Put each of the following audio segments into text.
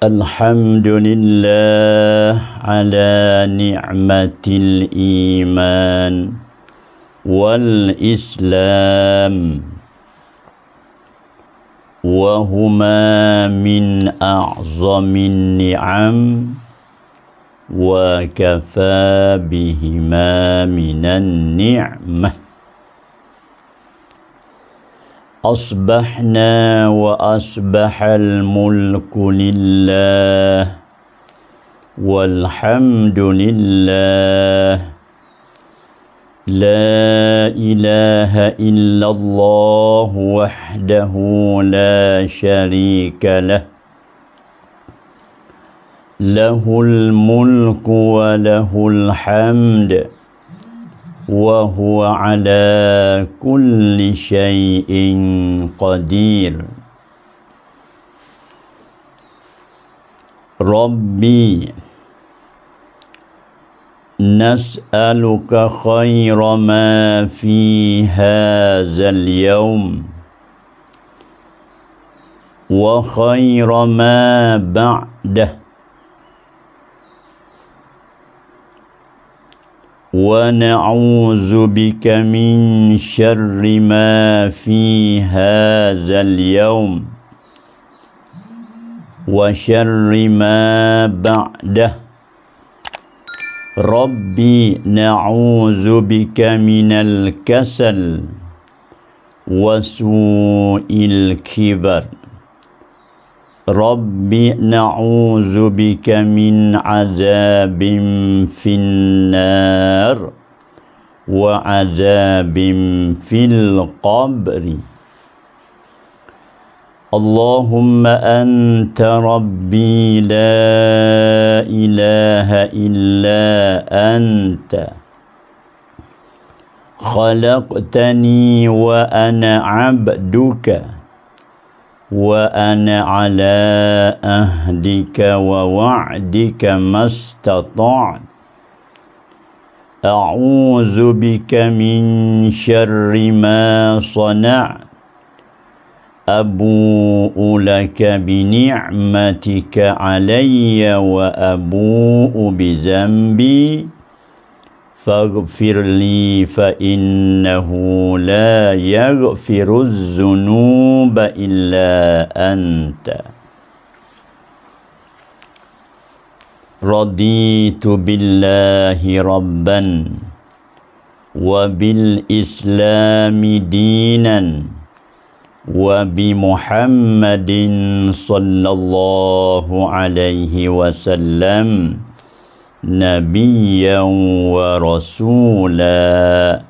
الحمد لله على نعمة الإيمان والإسلام وهما من أعظم النعم وكفى بهما من النعمه أصبحنا وأصبح الملك لله والحمد لله لا إله إلا الله وحده لا شريك له له الملك وله الحمد وهو على كل شيء قدير ربي نسألك خير ما في هذا اليوم وخير ما بعده ونعوذ بك من شر ما في هذا اليوم وشر ما بعده ربي نعوذ بك من الكسل وسوء الكبر رب نعوذ بك من عذاب في النار وعذاب في القبر اللهم أنت ربي لا إله إلا أنت خلقتني وأنا عبدك وأنا على أهدك ووعدك ما استطعت أعوذ بك من شر ما صنعت أبوء لك بنعمتك علي وأبوء بذنبي فاغفر لي فإنه لا يغفر الذنوب إلا أنت رضيت بالله ربا وبالإسلام دينا وبمحمد صلى الله عليه وسلم نبيا ورسولا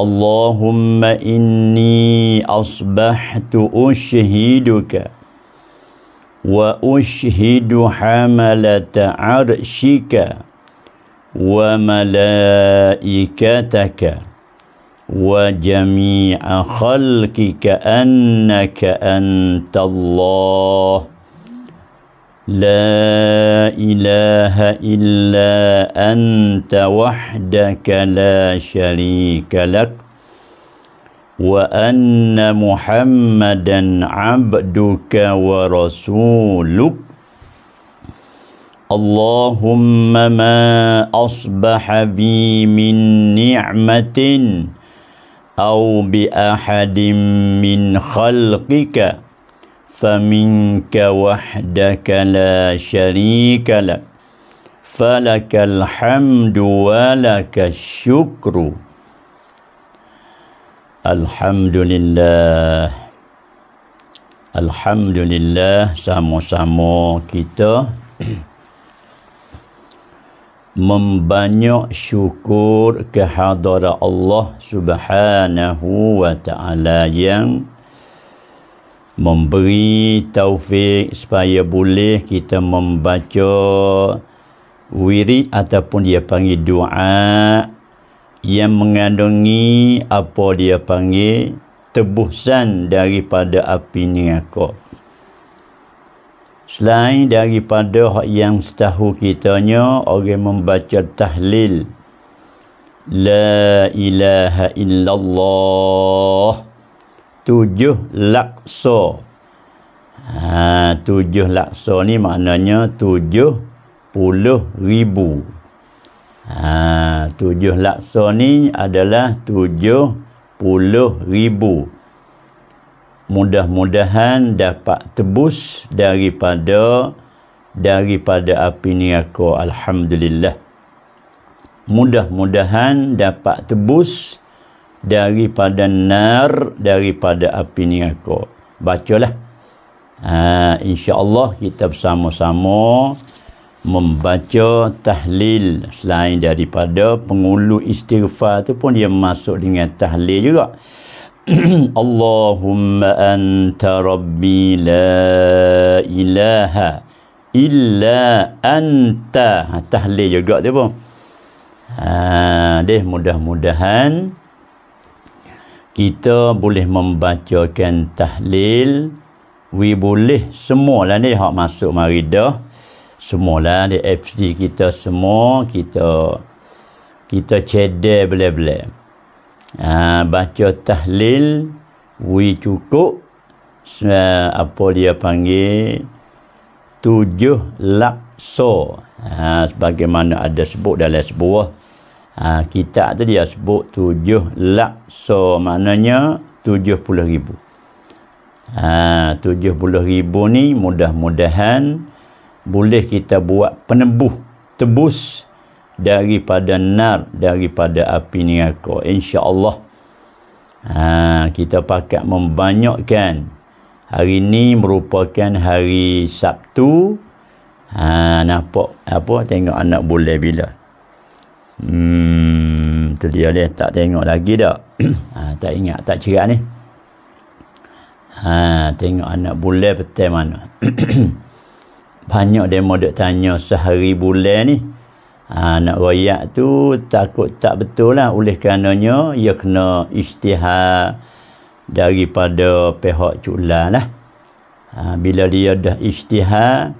اللهم إني أصبحت أشهدك وأشهد حملة عرشك وملائكتك وجميع خلقك أنك أنت الله لا إله إلا أنت وحدك لا شريك لك وأن محمدا عبدك ورسولك اللهم ما أصبح بي من نعمة أو بأحد من خلقك فمنك وحدك لا شريك لك فلك الحمد ولك الشكر الحمد لله الحمد لله سامو سامو kita membanyak syukur kehadaran Allah Subhanahu wa taala yang memberi taufik supaya boleh kita membaca wirid ataupun dia panggil doa yang mengandungi apa dia panggil tebusan daripada api neraka. Selain daripada yang setahu kitanya orang membaca tahlil La ilaha illallah tujuh lakso. Ha, tujuh lakso ni maknanya tujuh puluh ribu. Ha, tujuh lakso ni adalah tujuh puluh ribu. Mudah-mudahan dapat tebus daripada daripada api niaku. Alhamdulillah. Mudah-mudahan dapat tebus daripada nar daripada api neraka bacalah ha, Allah kita bersama-sama membaca tahlil selain daripada pengulu istighfar tu pun dia masuk dengan tahlil juga Allahumma anta rabbi la ilaha illa anta ha, tahlil juga tu pun ha, deh mudah-mudahan kita boleh membacakan tahlil we boleh semualah ni hak masuk mari dah semualah di FC kita semua kita kita cedek bela-bela ha, baca tahlil we cukup apa dia panggil tujuh lakso ha, sebagaimana ada sebut dalam sebuah Ha, kitab tu dia sebut tujuh lakso maknanya tujuh puluh ribu ha, tujuh puluh ribu ni mudah-mudahan boleh kita buat penembuh tebus daripada nar daripada api ni aku insyaAllah ha, kita pakat membanyakkan hari ni merupakan hari Sabtu ha, nampak apa tengok anak boleh bila Hmm, tu dia ni tak tengok lagi dah. ha, tak ingat, tak cerak ni. Ha, tengok anak bulan petai mana. Banyak demo dia tanya sehari bulan ni. Ha, nak royak tu takut tak betul lah. Oleh kerananya, ia kena istihar daripada pihak culan lah. Ha, bila dia dah istihar,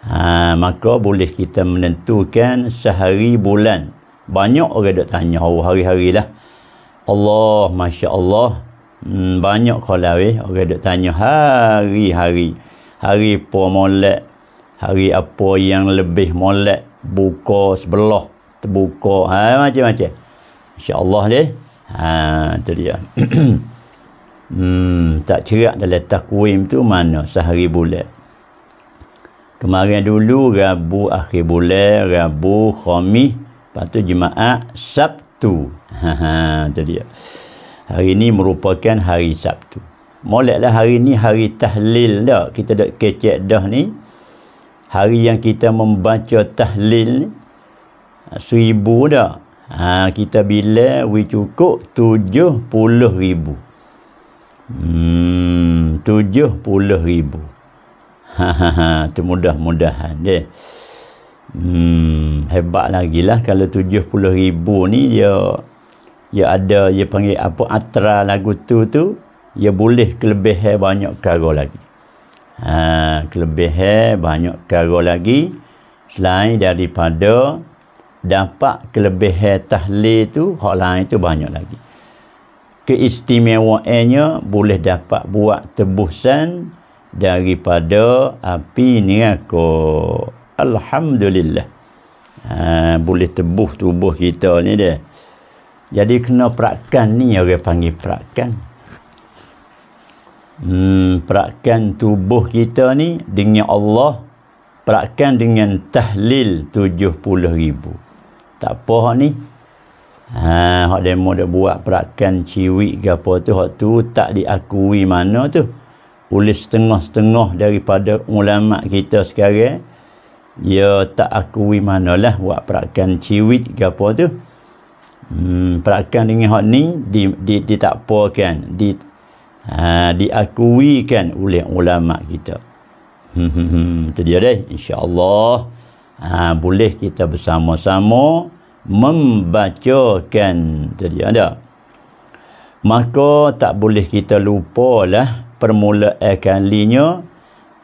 ha, maka boleh kita menentukan sehari bulan banyak orang dah tanya hari-hari lah Allah Masya Allah hmm, banyak kalau lah, eh orang dah tanya hari-hari hari apa molek hari apa yang lebih molek buka sebelah terbuka ha, macam-macam Insya Allah deh ha, tu dia hmm, tak cerak dalam takwim tu mana sehari bulat kemarin dulu Rabu akhir bulat Rabu Khamis Lepas tu Jumaat Sabtu. Ha, tu dia. Hari ni merupakan hari Sabtu. Moleklah hari ni hari tahlil dah. Kita dah kecek dah ni. Hari yang kita membaca tahlil ni. Seribu dah. Ha, kita bila we cukup tujuh puluh ribu. Hmm, tujuh puluh ribu. Ha, ha, ha. Itu mudah-mudahan. Okay. Eh. Hmm, hebat lagi lah kalau tujuh puluh ribu ni dia dia ada dia panggil apa atra lagu tu tu dia boleh kelebihan banyak karo lagi. Ha, kelebihan banyak karo lagi selain daripada dapat kelebihan tahlil tu hak lain tu banyak lagi. Keistimewaannya boleh dapat buat tebusan daripada api ni aku. Alhamdulillah. Ha, boleh tebuh tubuh kita ni dia. Jadi kena perakan ni orang panggil perakan. Hmm, perakan tubuh kita ni dengan Allah. Perakan dengan tahlil tujuh puluh ribu. Tak apa ni. Ha, hak demo dia buat perakan ciwik ke apa tu. Hak tu tak diakui mana tu. Oleh setengah-setengah daripada ulama kita sekarang ya tak akui manalah buat perakan ciwit ke apa tu hmm, perakan dengan hak ni di, di, di tak apa kan di, ha, diakui kan oleh ulama kita itu hmm, dia deh insyaAllah ha, boleh kita bersama-sama membacakan itu dia ada maka tak boleh kita lupalah permulaan kalinya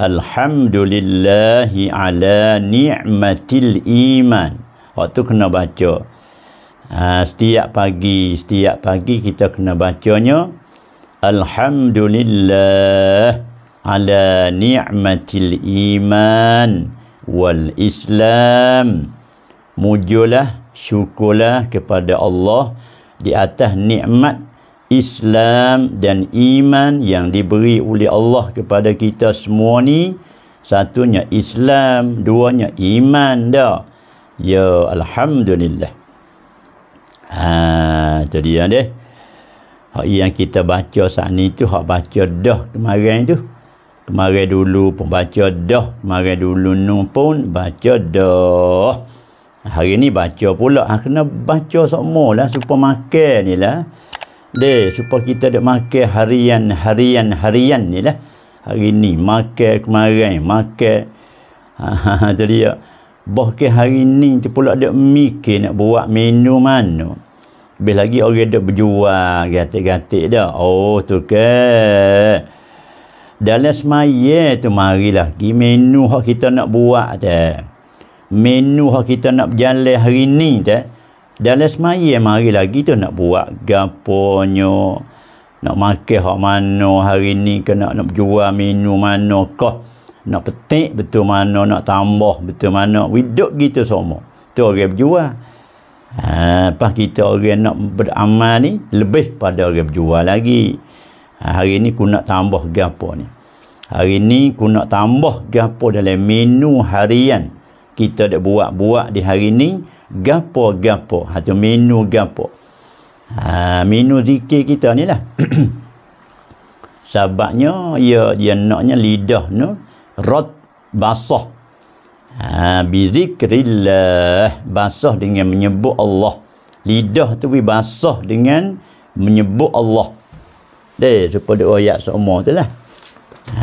Alhamdulillahi ala ni'matil iman. Waktu kena baca. Ha, setiap pagi, setiap pagi kita kena bacanya. Alhamdulillah ala ni'matil iman wal islam. Mujulah, syukulah kepada Allah di atas ni'mat. Islam dan iman yang diberi oleh Allah kepada kita semua ni satunya Islam, duanya iman dah. Ya alhamdulillah. Ha jadi dia deh. Hak yang kita baca saat ni tu hak baca dah kemarin tu. Kemarin dulu pun baca dah, kemarin dulu nun pun baca dah. Hari ni baca pula ha, kena baca semua lah supaya makan ni lah. De, supaya kita ada makan harian, harian, harian ni lah. Hari ni, makan kemarin, makan. Ha, jadi ha, ha, ya, bahkan hari ni tu pula dia mikir nak buat menu mana. Lebih lagi orang dia berjual, gatik-gatik dia. Oh, tu ke. Dalam semaya tu, marilah lagi menu yang kita nak buat tu. Menu yang kita nak berjalan hari ni tu. Dan semai yang mari lagi tu nak buat gaponyo, nak makan hak mana hari ni ke nak nak jual minum mana kah, nak petik betul mana nak tambah betul mana widok gitu semua. Tu orang berjual. Ha, apa kita orang nak beramal ni lebih pada orang berjual lagi. Ha, hari ni ku nak tambah gapo ni. Hari ni ku nak tambah gapo dalam menu harian kita dah buat-buat di hari ni gapo-gapo atau ha, minu gapo ha, menu zikir kita ni lah sebabnya ia ya, dia naknya lidah nu rot basah ha, bizikrillah basah dengan menyebut Allah lidah tu bi basah dengan menyebut Allah deh supaya doa ayat semua tu lah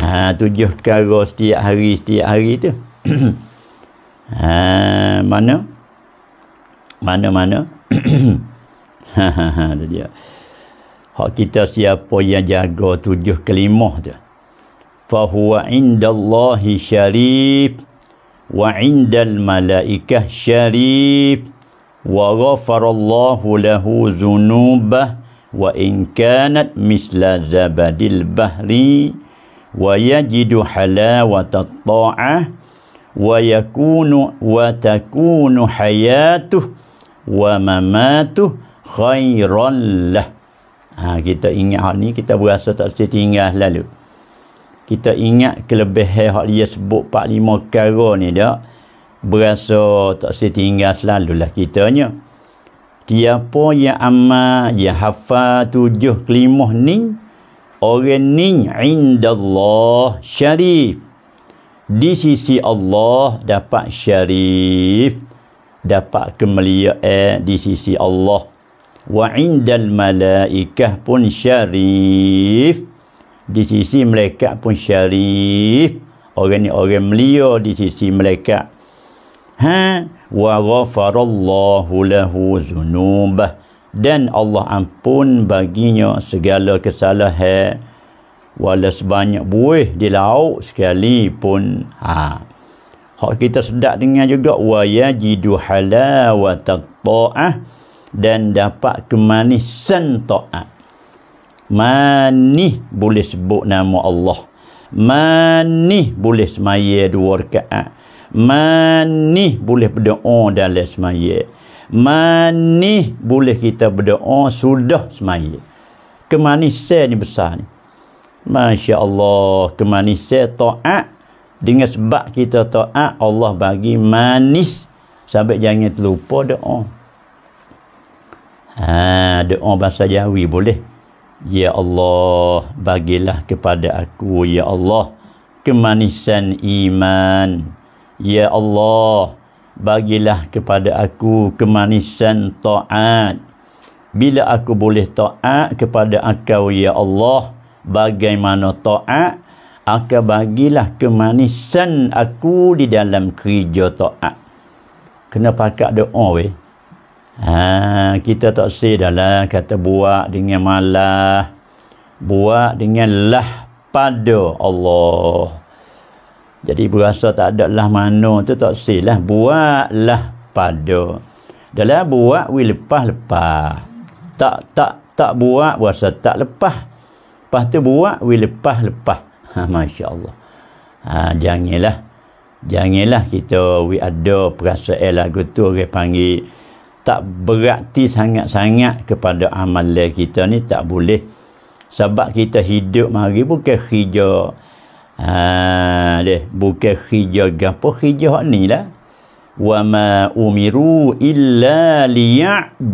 ha, tujuh kara setiap hari setiap hari tu ha, mana mana-mana ha dia hak kita siapa yang jaga tujuh kelimah tu fa huwa indallahi syarif wa indal malaikah syarif wa ghafarallahu lahu zunubah wa in kanat misla zabadil bahri wa yajidu halawata ta'ah wa yakunu wa takunu hayatuh wa mamatuh khairan lah ha, kita ingat hal ni kita berasa tak setiap tinggal lalu kita ingat kelebihan hak dia sebut lima perkara ni dak berasa tak setiap tinggal selalu lah kitanya tiapa yang amal yang hafal tujuh kelimah ni orang ni indallah syarif di sisi Allah dapat syarif dapat kemuliaan di sisi Allah wa indal malaikah pun syarif di sisi mereka pun syarif orang ni orang mulia di sisi mereka. ha wa ghafarallahu lahu zunubah dan Allah ampun baginya segala kesalahan walau sebanyak buih di laut sekalipun ha Hak kita sedap dengar juga wa yajidu halawata ta'ah dan dapat kemanisan ta'ah. Manih boleh sebut nama Allah. Manih boleh semaya dua rakaat. Manih boleh berdoa dalam semaya. Manih boleh kita berdoa sudah semaya. Kemanisan ni besar ni. Masya Allah, kemanisan ta'at dengan sebab kita taat Allah bagi manis sampai jangan terlupa doa ha, doa bahasa jawi boleh Ya Allah bagilah kepada aku Ya Allah kemanisan iman Ya Allah bagilah kepada aku kemanisan taat bila aku boleh taat kepada engkau Ya Allah bagaimana taat Aka bagilah kemanisan aku di dalam kerja taat. Kena pakai doa oh, weh. Ha, kita tak say dah lah kata buat dengan malah buat dengan lah pada Allah jadi berasa tak ada lah mana tu tak say lah buat lah pada dalam buat we lepas lepas tak tak tak buat berasa tak lepas lepas tu buat we lepas lepas Ah, Masya Allah. Ha, ah, janganlah. Janganlah kita we ada perasaan eh, lagu tu orang panggil tak berarti sangat-sangat kepada amal kita ni tak boleh. Sebab kita hidup mari bukan kerja ha, deh, bukan kerja gapo kerja hak ni lah. Wa ma umiru illa liya'budullaha.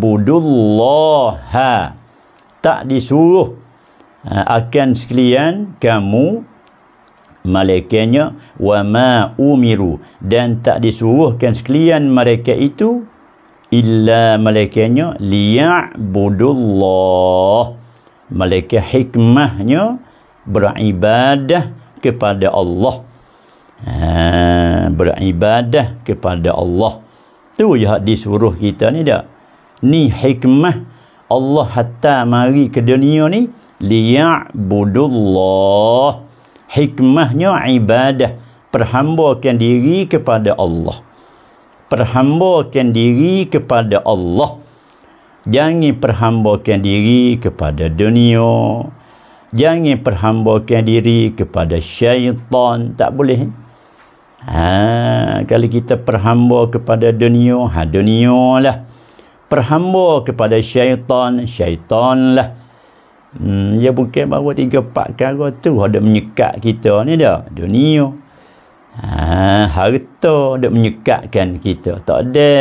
Tak disuruh akan sekalian kamu malaikatnya wa ma umiru dan tak disuruhkan sekalian mereka itu illa malaikatnya liya'budullah malaikat hikmahnya beribadah kepada Allah ha, beribadah kepada Allah tu je disuruh kita ni tak ni hikmah Allah hatta mari ke dunia ni liya'budullah hikmahnya ibadah perhambakan diri kepada Allah perhambakan diri kepada Allah jangan perhambakan diri kepada dunia jangan perhambakan diri kepada syaitan tak boleh eh? ha, kalau kita perhamba kepada dunia ha, dunia perhamba kepada syaitan syaitanlah. Hmm, ia bukan baru tiga empat kara tu ada menyekat kita ni dah. Dunia. Ha, harta ada menyekatkan kita. Tak ada.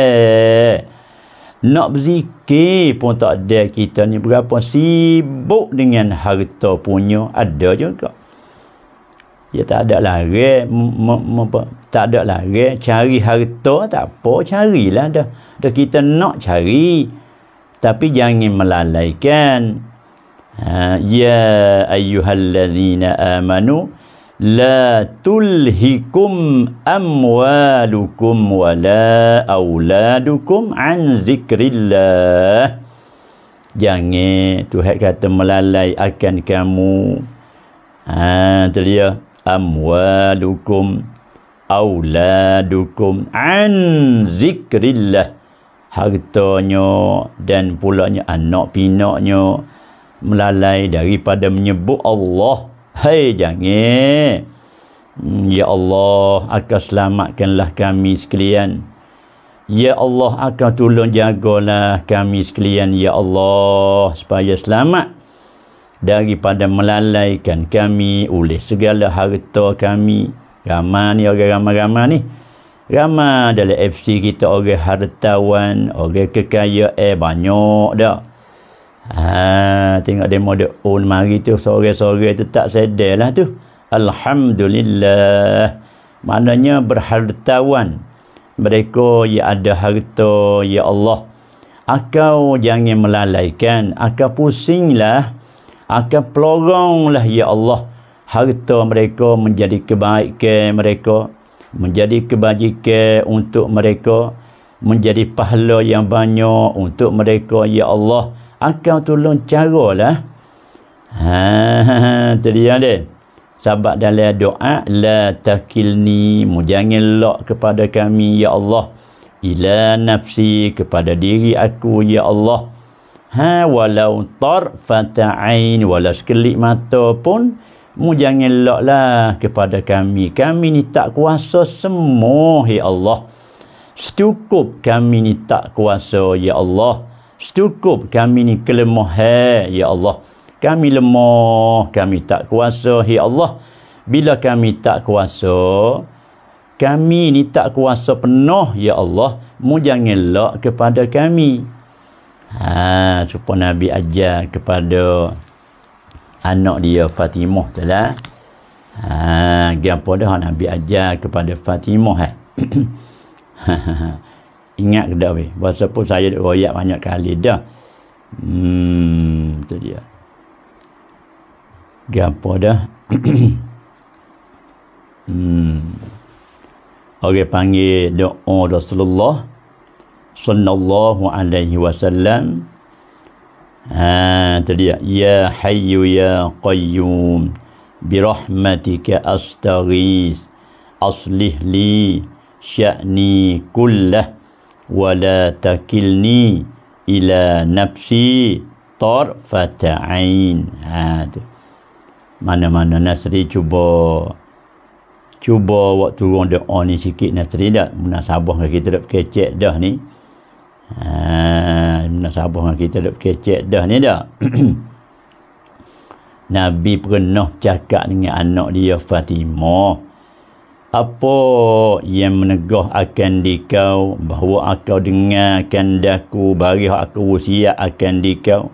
Nak berzikir pun tak ada kita ni berapa sibuk dengan harta punya ada juga. Ya tak ada lah tak ada lah cari harta tak apa carilah dah. Dah kita nak cari tapi jangan melalaikan Ha, ya ayyuhalladzina amanu la tulhikum amwalukum wa la auladukum an zikrillah jangan Tuhan kata melalai akan kamu ha terlihat amwalukum auladukum an zikrillah hartanya dan pulanya anak pinaknya melalai daripada menyebut Allah. Hey jangit. Hmm, ya Allah akan selamatkanlah kami sekalian. Ya Allah akan tolong jagalah kami sekalian Ya Allah supaya selamat daripada melalaikan kami oleh segala harta kami ramai ni orang ramai-ramai ni ramai dalam FC kita orang hartawan orang kekayaan eh, banyak dah Ha, tengok demo dia on oh, mari tu sore-sore tu tak sedarlah tu. Alhamdulillah. Maknanya berhartawan. Mereka yang ada harta ya Allah. Akau jangan melalaikan, akau pusinglah, akau peloronglah ya Allah harta mereka menjadi kebaikan mereka, menjadi kebajikan untuk mereka, menjadi pahala yang banyak untuk mereka ya Allah akau tolong caralah. Eh. Ha, ha, ha. tadi yang dia. Sebab dalam doa, La takilni mujangillak kepada kami, Ya Allah. Ila nafsi kepada diri aku, Ya Allah. Ha, walau tarfata'in, walau sekelip mata pun, mujangillak lah kepada kami. Kami ni tak kuasa semua, Ya Allah. Setukup kami ni tak kuasa, Ya Allah. Cukup kami ni kelemah Ya Allah Kami lemah Kami tak kuasa Ya Allah Bila kami tak kuasa Kami ni tak kuasa penuh Ya Allah Mu jangan lak kepada kami ha, Supaya Nabi ajar kepada Anak dia Fatimah telah Ha, gapo dah Nabi ajar kepada Fatimah eh. ingat ke dah walaupun saya royak banyak kali dah hmm tu dia gapo dah hmm orang okay, panggil doa Rasulullah sallallahu alaihi wasallam ha tu dia ya hayyu ya qayyum bi rahmatika astaghis aslih li sya'ni kullah ولا takilni ila nafsi طرفة عين هذا mana mana Nasri cuba cuba waktu orang doa ni sikit Nasri tak munasabah dengan kita dah kecek dah ni Haa, munasabah dengan kita dah kecek dah ni dah. Nabi pernah cakap dengan anak dia Fatimah apa yang menegah akan dikau bahawa akau dengarkan daku bagi aku usia akan dikau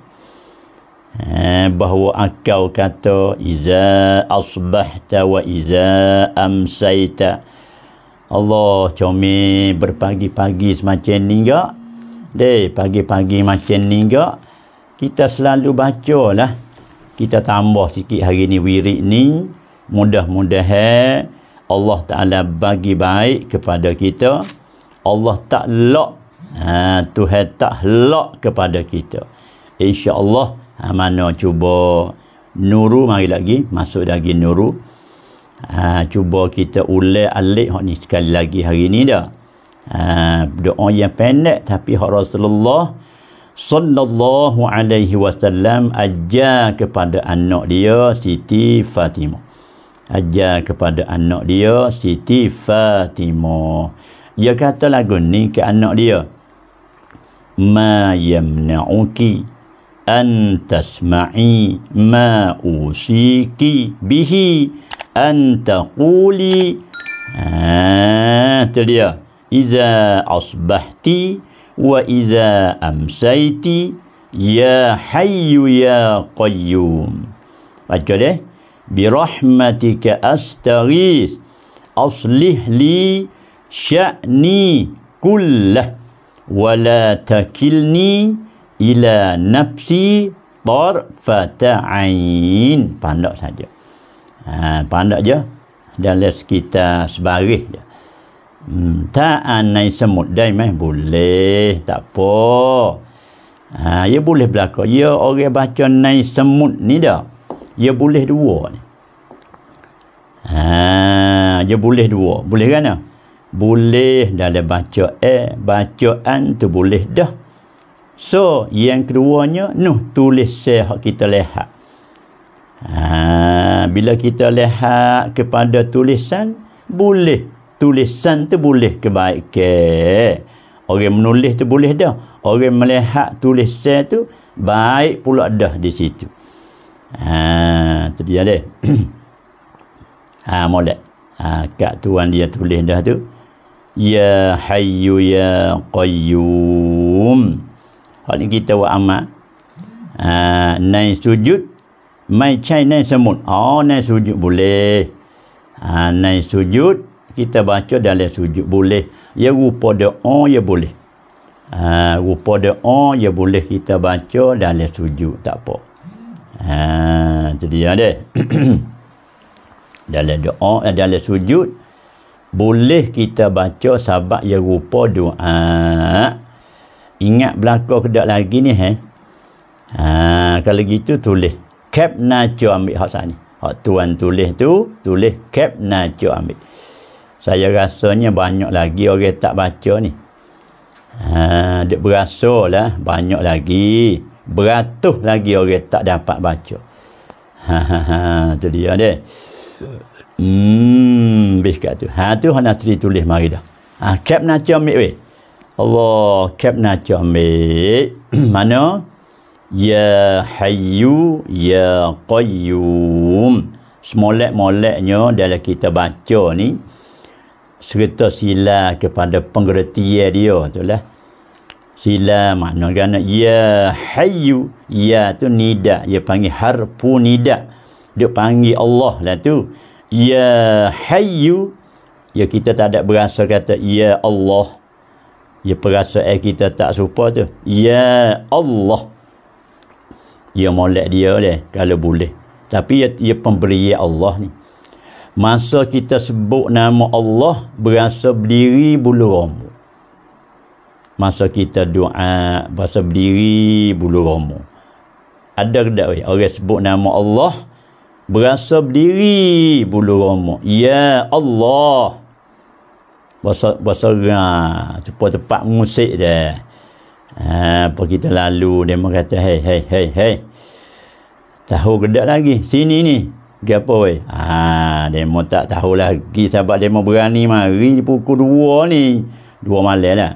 ha, bahawa akau kata iza asbahta wa iza amsaita Allah comel berpagi-pagi semacam ni enggak deh pagi-pagi macam ni enggak kita selalu baca lah kita tambah sikit hari ni wirik ni mudah-mudahan Allah Ta'ala bagi baik kepada kita Allah tak lock ha, Tuhan tak lock kepada kita InsyaAllah ha, mana cuba nuru mari lagi masuk lagi nuru ha, cuba kita ulai alik hak ni sekali lagi hari ni dah ha, doa yang pendek tapi hak Rasulullah sallallahu alaihi wasallam ajar kepada anak dia Siti Fatimah ajar kepada anak dia Siti Fatimah dia kata lagu ni ke anak dia ma yamna'uki an tasma'i ma usiki bihi an taquli ah tu dia iza asbahti wa iza amsayti, ya hayyu ya qayyum baca deh birahmatika astaghis aslih li sya'ni kullah wa la takilni ila nafsi tarfata ain pandak saja ha pandak je dalam kita sebarih je hmm, tak anai semut dai mai boleh tak apa ha ia ya boleh berlaku ya orang baca nai semut ni dah ia boleh dua ni. Ha, dia boleh dua. Boleh kan? Ha? Boleh dalam baca eh, bacaan tu boleh dah. So, yang keduanya, nuh tulis sehat kita lihat. Ha, bila kita lihat kepada tulisan, boleh. Tulisan tu boleh kebaikan. Orang menulis tu boleh dah. Orang melihat tulisan tu, baik pula dah di situ. Ha, tadi ada. ha, molek. Ha, kat tuan dia tulis dah tu. Ya hayu ya qayyum. Hal ni kita buat amat. Ha, naik sujud. Mai cai naik semut. Oh, ha, naik sujud boleh. Ha, naik sujud. Kita baca dalam sujud boleh. Ya rupa doa ha, ya boleh. Ha, rupa doa ha, ya boleh kita baca dalam sujud. Tak apa. Ha, itu dia deh. dalam doa, eh, dalam sujud, boleh kita baca sahabat yang rupa doa. Ingat berlaku kedak lagi ni, eh? Ha, kalau gitu, tulis. Kep naco ambil hak sana. Hak tuan tulis tu, tulis kep naco ambil. Saya rasanya banyak lagi orang tak baca ni. Ha, dia berasa lah, Banyak lagi beratus lagi orang tak dapat baca ha ha, ha dia dia hmm bis kat tu ha tu hana tri tulis mari dah ha kap naca mik weh Allah kap naca mik mana ya hayyu ya qayyum semolek-moleknya dalam kita baca ni serta sila kepada pengertian dia tu lah sila makna kerana ya hayu ya tu nida dia panggil harfu nida dia panggil Allah lah tu ya hayu ya kita tak ada berasa kata ya Allah ya perasaan kita tak serupa tu ya Allah ya molek dia leh kalau boleh tapi ya, ya pemberi ya Allah ni masa kita sebut nama Allah berasa berdiri bulu rambut masa kita doa bahasa berdiri bulu romo ada ke weh orang sebut nama Allah berasa berdiri bulu romo ya Allah bahasa bahasa ra cepat cepat musik je. ha apa kita lalu dia mengata hey hey hey hey tahu ke gedak lagi sini ni dia apa weh ha dia tak tahu lagi sebab dia berani mari pukul dua ni dua malam lah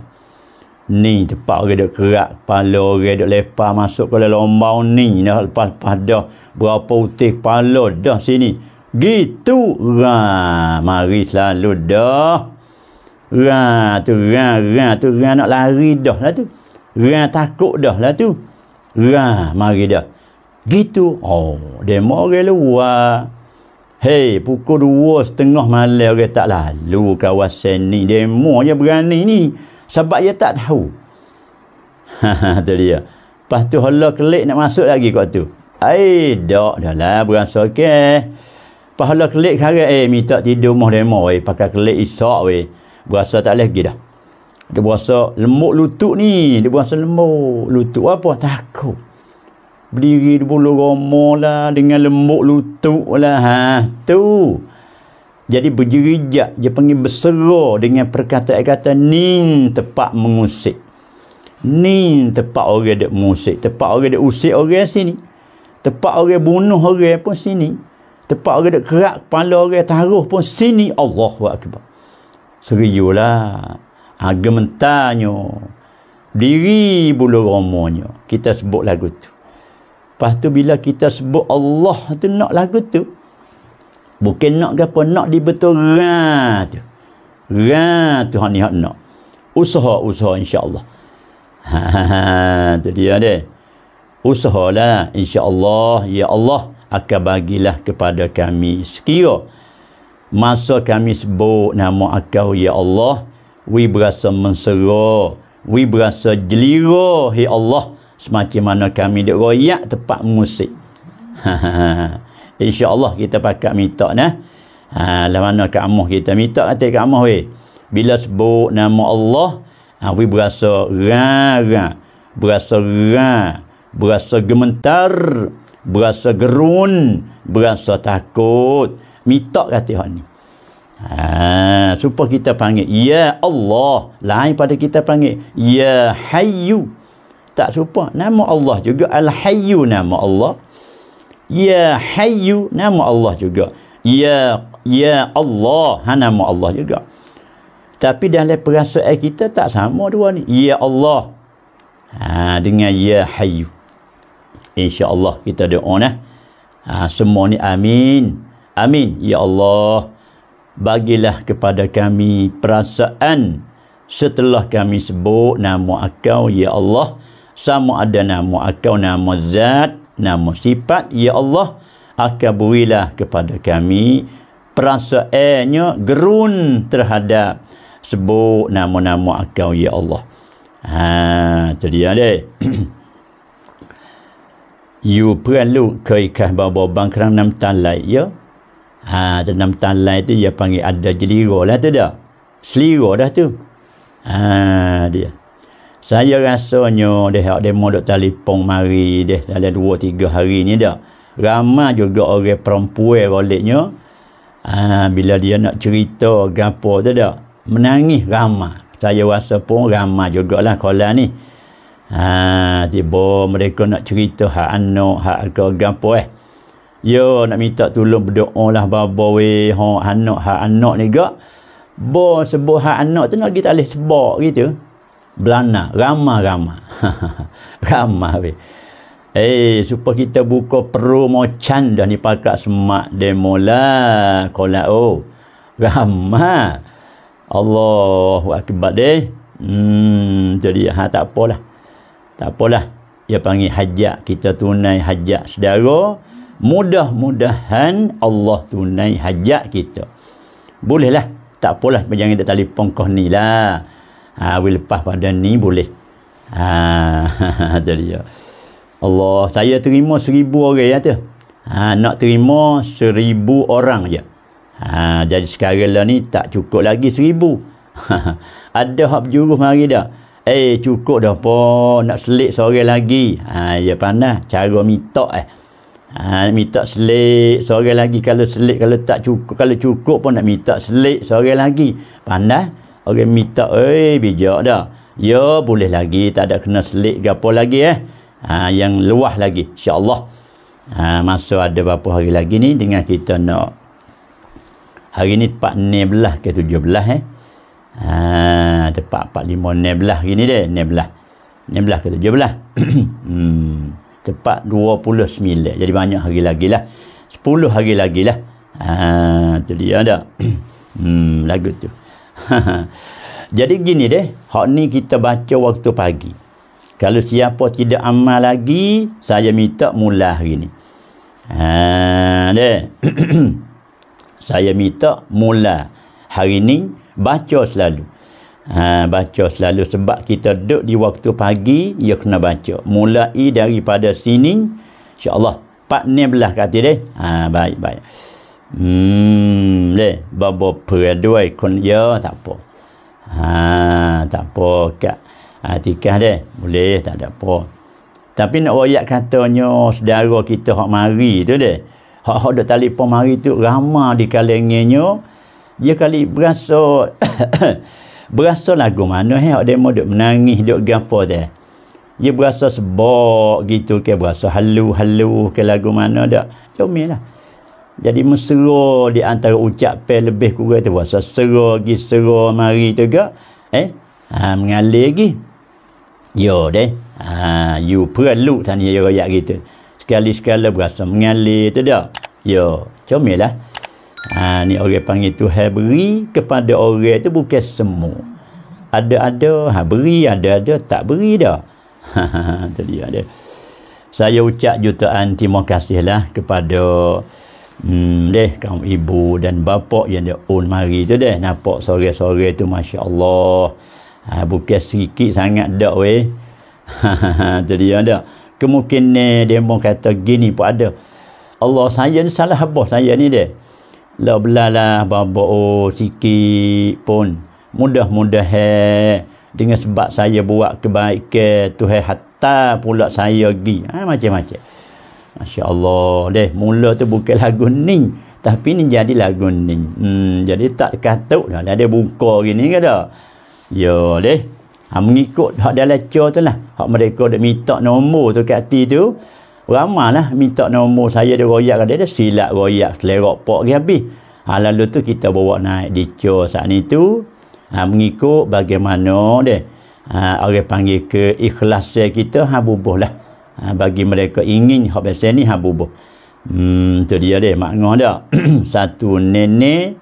ni cepat orang duk kerak kepala orang duk lepas masuk ke lombau ni dah lepas lepas dah berapa utih kepala dah sini gitu ha, mari selalu dah ha, tu ha, ha, tu ha, nak lari dah lah tu ha, takut dah lah tu ha, mari dah gitu oh demo orang luar hei pukul dua setengah malam orang tak lalu kawasan ni demo je berani ni sebab dia tak tahu tu dia lepas tu Allah kelik nak masuk lagi kot tu ai dok dah lah berasa ok lepas Allah kelik kare eh minta tidur rumah lemah eh pakai kelik isak eh berasa tak boleh pergi dah dia berasa lemuk lutut ni dia berasa lemuk lutut apa takut berdiri di bulu lah dengan lemuk lutut lah ha, tu jadi berjerijak dia panggil berseru dengan perkataan-perkataan nin tempat mengusik. Nin tempat orang dak mengusik, tempat orang dak usik orang sini. Tempat orang bunuh orang pun sini. Tempat orang dak kerak kepala orang taruh pun sini Allah Allahu akbar. Seriulah. Agamentanyo. Diri bulu romonyo. Kita sebut lagu tu. Lepas tu bila kita sebut Allah tu nak lagu tu. Bukan nak ke apa, nak dibetul ra tu. Ra tu ni hak nak. Usaha-usaha insya-Allah. Ha tu dia deh. Usahalah insya-Allah ya Allah akan bagilah kepada kami sekio masa kami sebut nama akau ya Allah we berasa mensera we berasa jelira ya Allah semacam mana kami dekat royak tempat musik ha InsyaAllah kita pakat minta nah. Eh. Ha, lah mana Kak Amuh kita minta kata Kak Amuh weh. Bila sebut nama Allah, ha, weh berasa ra Berasa ra. Berasa gemetar, Berasa gerun. Berasa takut. Minta kata hal ni. Ha, supaya kita panggil Ya Allah lain pada kita panggil Ya Hayyu tak supaya nama Allah juga Al-Hayyu nama Allah Ya Hayyu nama Allah juga. Ya Ya Allah ha nama Allah juga. Tapi dalam perasaan kita tak sama dua ni. Ya Allah. Ha, dengan Ya Hayyu. InsyaAllah kita doa nah. Ha, semua ni amin. Amin. Ya Allah. Bagilah kepada kami perasaan setelah kami sebut nama akau Ya Allah. Sama ada nama akau nama zat Nama sifat ya Allah akan berilah kepada kami perasaannya gerun terhadap sebut nama-nama akau ya Allah ha tu dia leh you perlu keikah bang-bang kerana enam talai ya ha enam talai tu dia panggil ada jeliro lah tu dah seliro dah tu ha dia saya rasanya dia hak demo dok telefon mari dia dalam dua tiga hari ni dah. Ramai juga orang perempuan roliknya. Ah ha, bila dia nak cerita gapo tu dah menangis ramai. Saya rasa pun ramai jugalah kolam ni. Ah ha, tiba mereka nak cerita hak anak hak ke gapo eh. Yo nak minta tolong berdoa lah babo we ha, anak hak anak ni gak. Bo sebut hak anak tu nak kita boleh sebut gitu belana ramah-ramah ramah weh Eh, hey, supaya kita buka peru mocan dah ni pakak semak demo lah. Kola, oh. Ramah. Allah akibat deh. Hmm, jadi, ha, tak apalah. Tak apalah. Dia panggil hajat. Kita tunai hajat sedara. Mudah-mudahan Allah tunai hajat kita. Bolehlah. Tak apalah. Jangan ada telefon kau ni lah ha, bila lepas badan ni boleh ha, jadi ya Allah saya terima seribu orang ya tu ha, nak terima seribu orang je ha, jadi sekarang lah ni tak cukup lagi seribu ada hak juruh mari dah eh cukup dah pun nak selit seorang lagi ha, ya panah cara minta eh Ha, minta selik seorang lagi kalau selik kalau tak cukup kalau cukup pun nak minta selik seorang lagi pandai orang okay, minta eh bijak dah ya boleh lagi tak ada kena selit ke apa lagi eh ha, yang luah lagi insyaAllah ha, masa ada berapa hari lagi ni dengan kita nak hari ni tepat 16 ke tujuh belah, eh ha, tepat lima 16 hari ni deh 16 16 ke tujuh belah, hmm, tepat sembilan, jadi banyak hari lagi lah sepuluh hari lagi lah ha, tu dia dah hmm, lagu tu Jadi gini deh, hak ni kita baca waktu pagi. Kalau siapa tidak amal lagi, saya minta mula hari ni. Ha, deh. saya minta mula hari ni baca selalu. Ha, baca selalu sebab kita duduk di waktu pagi, ia kena baca. Mulai daripada sini, insyaAllah 14 kata deh. Ha, baik, baik. อืมเลยบบเผื่อด้วยคนเยอะตาปอฮ่าตาปอกะอาทิกาเด้บุเลตาตาปอ hmm, eh? ya, ha, ha, tapi nak ayat katanya saudara kita hak mari tu deh hak hak tali pun mari ramah di kalengnya dia kali berasa berasa lagu mana eh hak demo duk menangis gapo deh dia berasa sebok gitu ke berasa halu-halu ke lagu mana dak jomilah jadi mesra di antara ucap pe lebih kurang tu bahasa sera lagi sera mari tu juga eh ha, mengalir lagi yo deh ha, you perlu tanya yo ayat kita sekali-sekala berasa mengalir tu dah yo comelah ha, ni orang panggil tu beri kepada orang tu bukan semua ada-ada ha, beri ada-ada tak beri dah ha, ha, ha, tu dia saya ucap jutaan terima kasihlah kepada Hmm, deh kaum ibu dan bapa yang dia own mari tu deh nampak sore-sore tu Masya Allah ha, ah, bukan sikit sangat dak weh tu dia ya, dak kemungkinan ni dia kata gini pun ada Allah saya ni salah apa saya ni deh lah belalah bapa oh sikit pun mudah-mudah dengan sebab saya buat kebaikan tu hatta pula saya pergi ha, macam-macam Masya Allah deh mula tu bukan lagu ni tapi ni jadi lagu ni hmm, jadi tak katuk dah ada buka gini ke dah ya deh ha, mengikut hak Dia cor tu lah hak mereka dah minta nombor tu kat hati tu ramah lah minta nombor saya dia royak dia dah silap royak selerok pok ke habis ha, lalu tu kita bawa naik di cor saat ni tu ha, mengikut bagaimana deh ha, orang panggil ke ikhlas kita ha, bubuh lah ha, bagi mereka ingin hak biasa ni ha bubuh hmm tu dia deh makna dia satu nene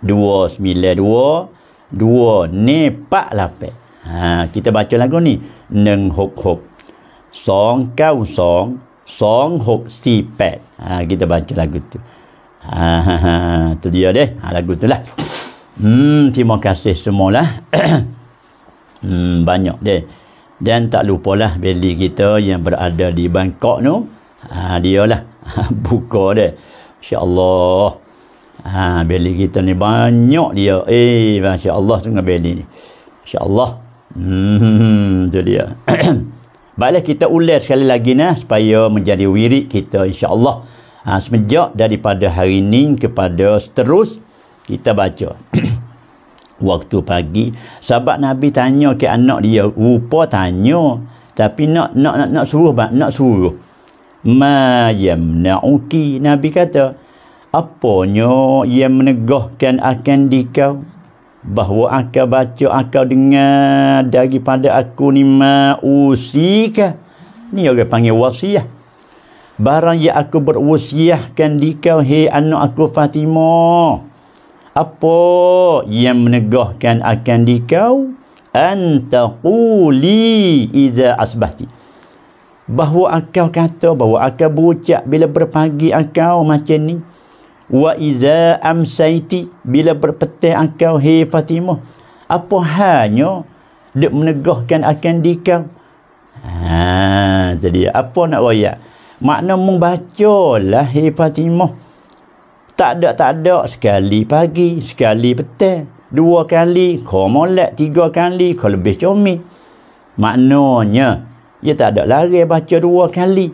dua sembilan dua dua ne pak lapet ha, kita baca lagu ni neng hok hok song kau song song hok si pet ha, kita baca lagu tu ha, ha, ha tu dia deh ha, lagu tu lah hmm terima kasih semua lah hmm banyak deh dan tak lupalah beli kita yang berada di Bangkok tu ha, dia lah buka dia insyaAllah ha, beli kita ni banyak dia eh Allah tengah beli ni Allah. hmm, tu dia baiklah kita ulas sekali lagi nah supaya menjadi wirik kita insya Allah. ha, semenjak daripada hari ini kepada seterus kita baca waktu pagi sahabat nabi tanya ke anak dia rupa tanya tapi nak nak nak, nak suruh bak nak suruh ma yamnauki nabi kata apa apanya yang menegahkan akan dikau bahawa akan baca akan dengar daripada aku ni ma usika ni orang panggil wasiah barang yang aku berwasiahkan dikau hei anak aku Fatimah apa yang menegahkan akan dikau antaquli iza asbahti bahawa akau kata bahawa akau berucap bila berpagi akau macam ni wa iza amsaiti bila berpetih akau hei Fatimah apa hanya dia menegahkan akan dikau ha, jadi apa nak wayak makna membacalah hei Fatimah tak ada tak ada sekali pagi, sekali petang. Dua kali komolat, tiga kali kalau lebih comel. Maknanya dia tak ada lari baca dua kali.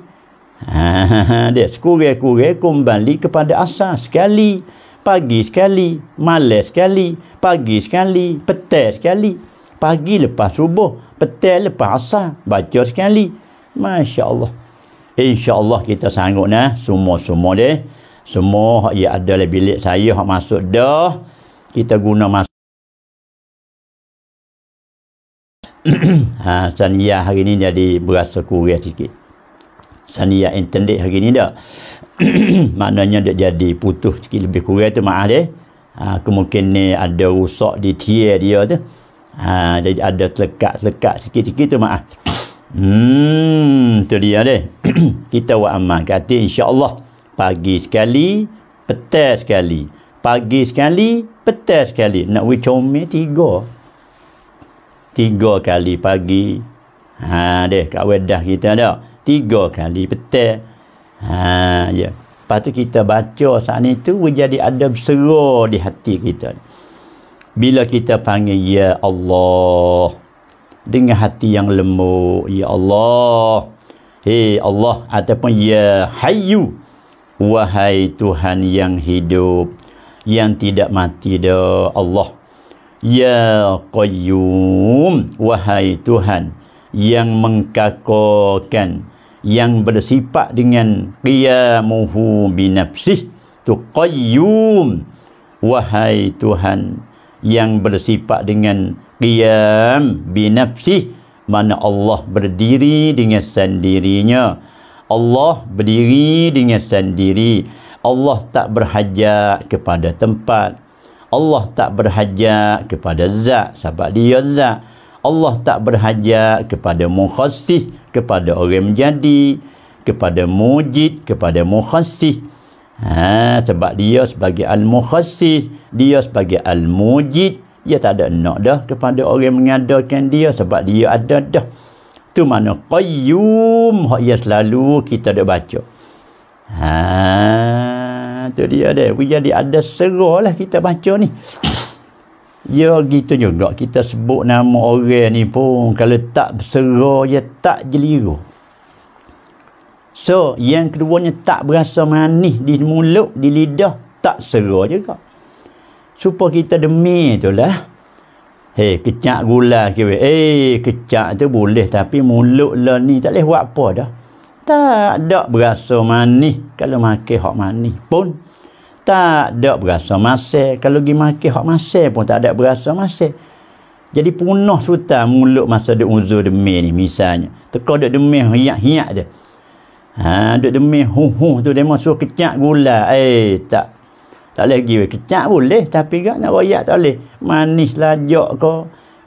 Ha, dia sekurai-kurai kembali kepada asal sekali. Pagi sekali, malas sekali, pagi sekali, petang sekali. Pagi lepas subuh, petang lepas asal, baca sekali. Masya Allah. Insya Allah kita sanggup nah, semua-semua deh semua yang ada dalam bilik saya hak masuk dah kita guna masuk ha, sania hari ni jadi berasa kurang sikit sania internet hari ni dah maknanya dia jadi putus sikit lebih kurang tu maaf dia eh. ha, kemungkinan ada rusak di tier dia tu ha, jadi ada selekat-selekat sikit-sikit tu maaf hmm tu dia dia kita buat aman kata insyaAllah pagi sekali, petang sekali. Pagi sekali, petang sekali. Nak we comel tiga. Tiga kali pagi. Ha deh kat wedah kita dah. Tiga kali petang. Ha ya. Yeah. Lepas tu kita baca saat ni tu jadi ada bersera di hati kita. Bila kita panggil ya Allah dengan hati yang lembut ya Allah. Hei Allah ataupun ya Hayyu. Wahai Tuhan yang hidup Yang tidak mati dah Allah Ya Qayyum Wahai Tuhan Yang mengkakorkan Yang bersifat dengan Qiyamuhu binafsih Tu Qayyum Wahai Tuhan Yang bersifat dengan Qiyam binafsih Mana Allah berdiri dengan sendirinya Allah berdiri dengan sendiri. Allah tak berhajat kepada tempat. Allah tak berhajat kepada zat sebab dia zat. Allah tak berhajat kepada mukhassis, kepada orang menjadi, kepada mujid, kepada mukhassis. Ha, sebab dia sebagai al-mukhassis, dia sebagai al-mujid, dia tak ada nak dah kepada orang mengadakan dia sebab dia ada dah tu makna qayyum hak ia selalu kita dok baca ha tu dia dia jadi ada serolah kita baca ni ya gitu juga kita sebut nama orang ni pun kalau tak bersera ya tak jeliru so yang keduanya tak berasa manis di mulut di lidah tak sera juga supaya kita demi tu lah Hei, kecak gula kewe. Eh, kecak tu boleh tapi mulut le ni tak boleh buat apa dah. Tak ada berasa manis kalau makan hak manis pun. Tak ada berasa masak kalau pergi makan hok masak pun tak ada berasa masak. Jadi punah sultan mulut masa dia uzur demi ni misalnya. Teka duk demi hiak-hiak je. Ha, duk demi huh-huh tu dia masuk kecak gula. Eh, tak tak boleh pergi kecak boleh tapi gak nak royak tak boleh. Manis telajak ke,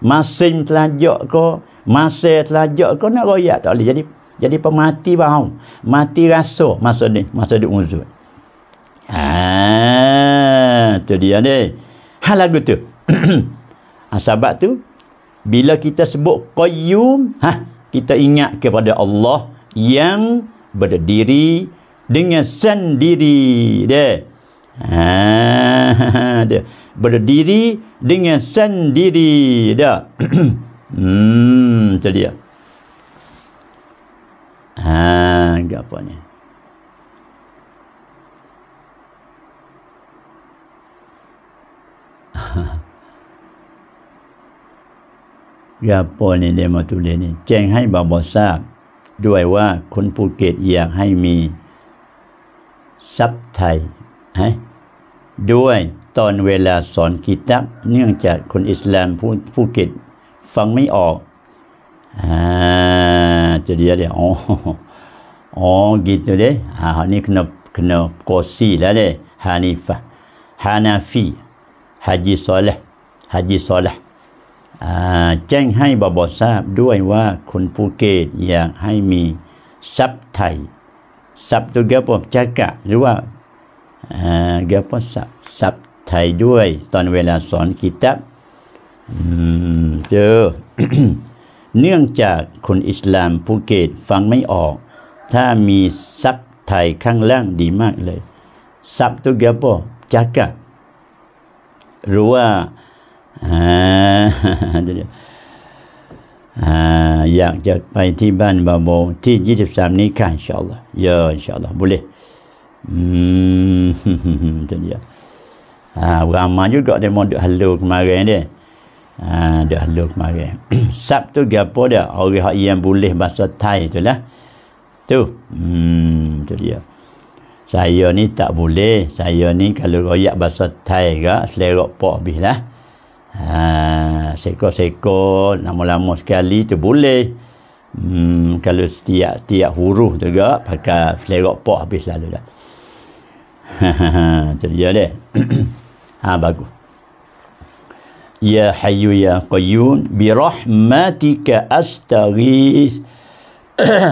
masin telajak ke, masa telajak ke nak royak tak boleh. Jadi jadi mati bau, mati rasa masa ni, masa di uzur. Ah, tu dia ni. Hal lagu tu. Asabat ah, tu bila kita sebut qayyum, ha, kita ingat kepada Allah yang berdiri dengan sendiri. Dia. Ha, dia berdiri dengan sendiri dia. hmm, itu dia. Ha, apa ni? Ya apa ni dia mau tulis ni? Ceng hai bapa sah. Dua ว่าคนภูเก็ตอยากให้มีซับไทยฮะด้วยตอนเวลาสอนกิตั์เนื่องจากคนอิสลามผู้ผู้กิดฟังไม่ออกอ่าจะเดียวเดียวอ๋ออ๋อต i t u deh ha ni k น n a น e n a kursi lah deh Hanifah h า n a f i Haji s o ล e h Haji ล o ล e h แจ้งให้บอบอทราบด้วยว่าคนภูเก็ตอยากให้มีซับไทยซับตัวเกี่ยวกับจักกะหรือว่าเกี่ยวกับศัพท์ไทยด้วย ตอนเวลาสอนกีตาร์เจอ เนื่องจากคนอิสลามภูเก็ตฟังไม่ออก ถ้ามีศัพท์ไทยข้างล่างดีมากเลยศัพท์ตัวเกี่ยวกับจักะหรือว่าอยากจะไปที่บ้านบาโบที่23นี้ค่ะอินชาอัลลอฮ์เยอะอินชาอัลลอฮ์บุเล Hmm, tu dia. Ha, ramah juga dia mahu duk halau kemarin dia. Ha, duk halau kemarin. Sabtu ke apa dia? Orang yang boleh bahasa Thai tu lah. Tu. Hmm, tu dia. Saya ni tak boleh. Saya ni kalau royak bahasa Thai ke, selera pok habis lah. Ha, seko-seko, lama-lama sekali tu boleh. Hmm, kalau setiap setiap huruf tu ke, pakai selera pok habis lalu dah. Jadi jadi. ha bagus. Ya Hayyu Ya Qayyum bi rahmatika astaghis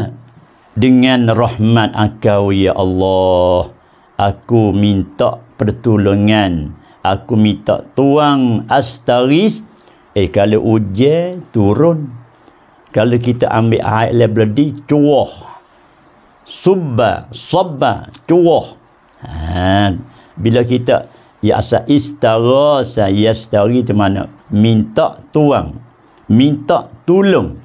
dengan rahmat engkau ya Allah aku minta pertolongan aku minta tuang astaghis eh kalau hujan turun kalau kita ambil air lebih cuah subba subba cuah Ha, bila kita ya asa istara saya istari di mana minta tuang, minta tolong,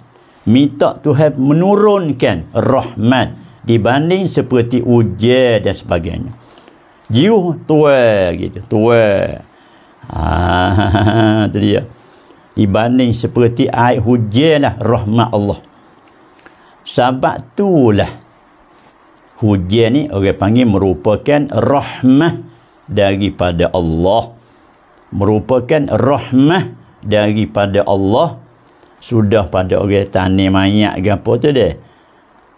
minta to have menurunkan rahmat dibanding seperti ujar dan sebagainya. Jiu tua gitu, tua. Ah, tu dia. Dibanding seperti air hujan lah rahmat Allah. Sebab tu lah hujan ni orang panggil merupakan rahmah daripada Allah merupakan rahmah daripada Allah sudah pada orang tanam mayat ke apa tu dia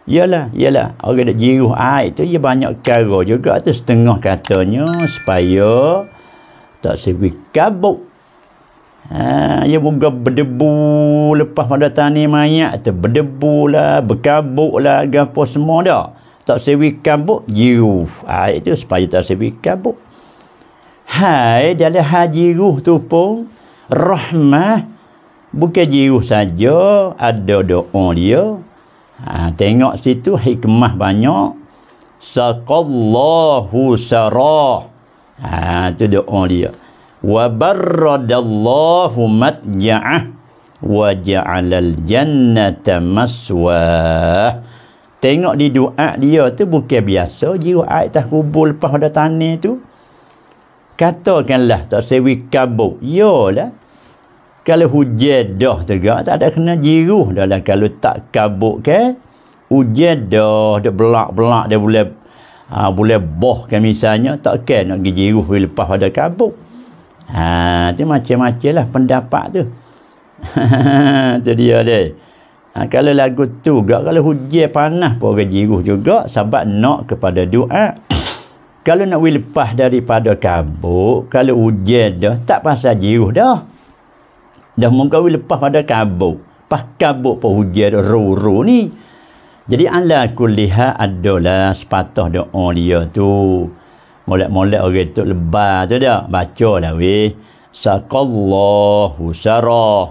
Yalah, yalah. Orang dah jiruh air tu, dia banyak kara juga. Tu setengah katanya supaya tak sebi kabuk. Ha, dia ya moga berdebu lepas pada tanah mayat tu. Berdebu lah, berkabuk lah, gapa semua dah tak sewikan pun jiru ha, ah, itu supaya tak sewikan pun hai dalam haji ruh tu pun rahmah bukan jiru saja ada doa dia ha, tengok situ hikmah banyak saqallahu sarah ah, ha, tu doa dia wa barradallahu matja'ah wa ja'alal jannata maswah Tengok di doa dia tu bukan biasa. Jiru ayat tak kubur lepas pada tanah tu. Katakanlah tak sewi kabut. Ya lah. Kalau hujan dah juga tak ada kena jiru dalam kalau tak kabut ke. Hujan dah. Dia belak-belak dia boleh ha, boleh boh ke misalnya. Tak kena nak pergi jiru lepas pada kabut. Ha, tu macam-macam lah pendapat tu. Itu dia deh. Ha, kalau lagu tu juga, kalau hujan panah pun orang jiruh juga, sebab nak kepada doa. kalau nak wilpah daripada kabuk, kalau hujan dah, tak pasal jiruh dah. Dah muka lepas pada kabuk. Pas kabuk pun hujan ruru ni. Jadi ala aku lihat adalah sepatah doa dia tu. Mulai-mulai orang tu lebar tu dah. Baca lah weh. Sakallahu sarah.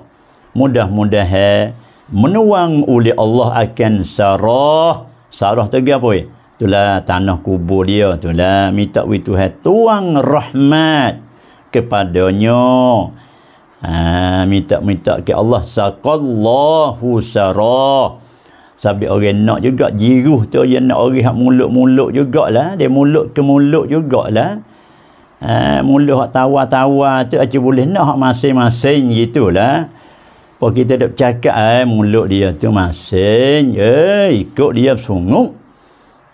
Mudah-mudahan menuang oleh Allah akan sarah sarah tu apa ya itulah tanah kubur dia itulah minta wi Tuhan tuang rahmat kepadanya ha, minta minta ke Allah sakallahu sarah sabi orang nak juga jiruh tu dia nak orang hak muluk-muluk jugaklah dia muluk ke muluk jugaklah ha, muluk hak tawa-tawa tu aja boleh nak hak masing-masing gitulah kalau kita dah cakap eh, mulut dia tu masing, eh, ikut dia sungguh.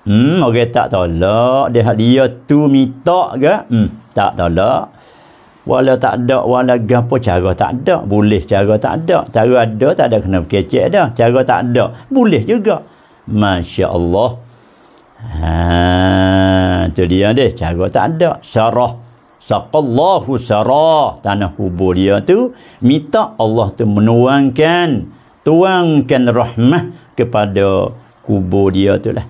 Hmm, orang okay, tak tolak, dia dia tu minta ke? Hmm, tak tolak. Wala tak ada, wala gapo cara tak ada, boleh cara tak ada. Cara ada tak ada kena kecek dah. Cara tak ada, boleh juga. Masya-Allah. Ha, tu dia deh, cara tak ada. Sarah saqallahu sara tanah kubur dia tu minta Allah tu menuangkan tuangkan rahmah kepada kubur dia tu lah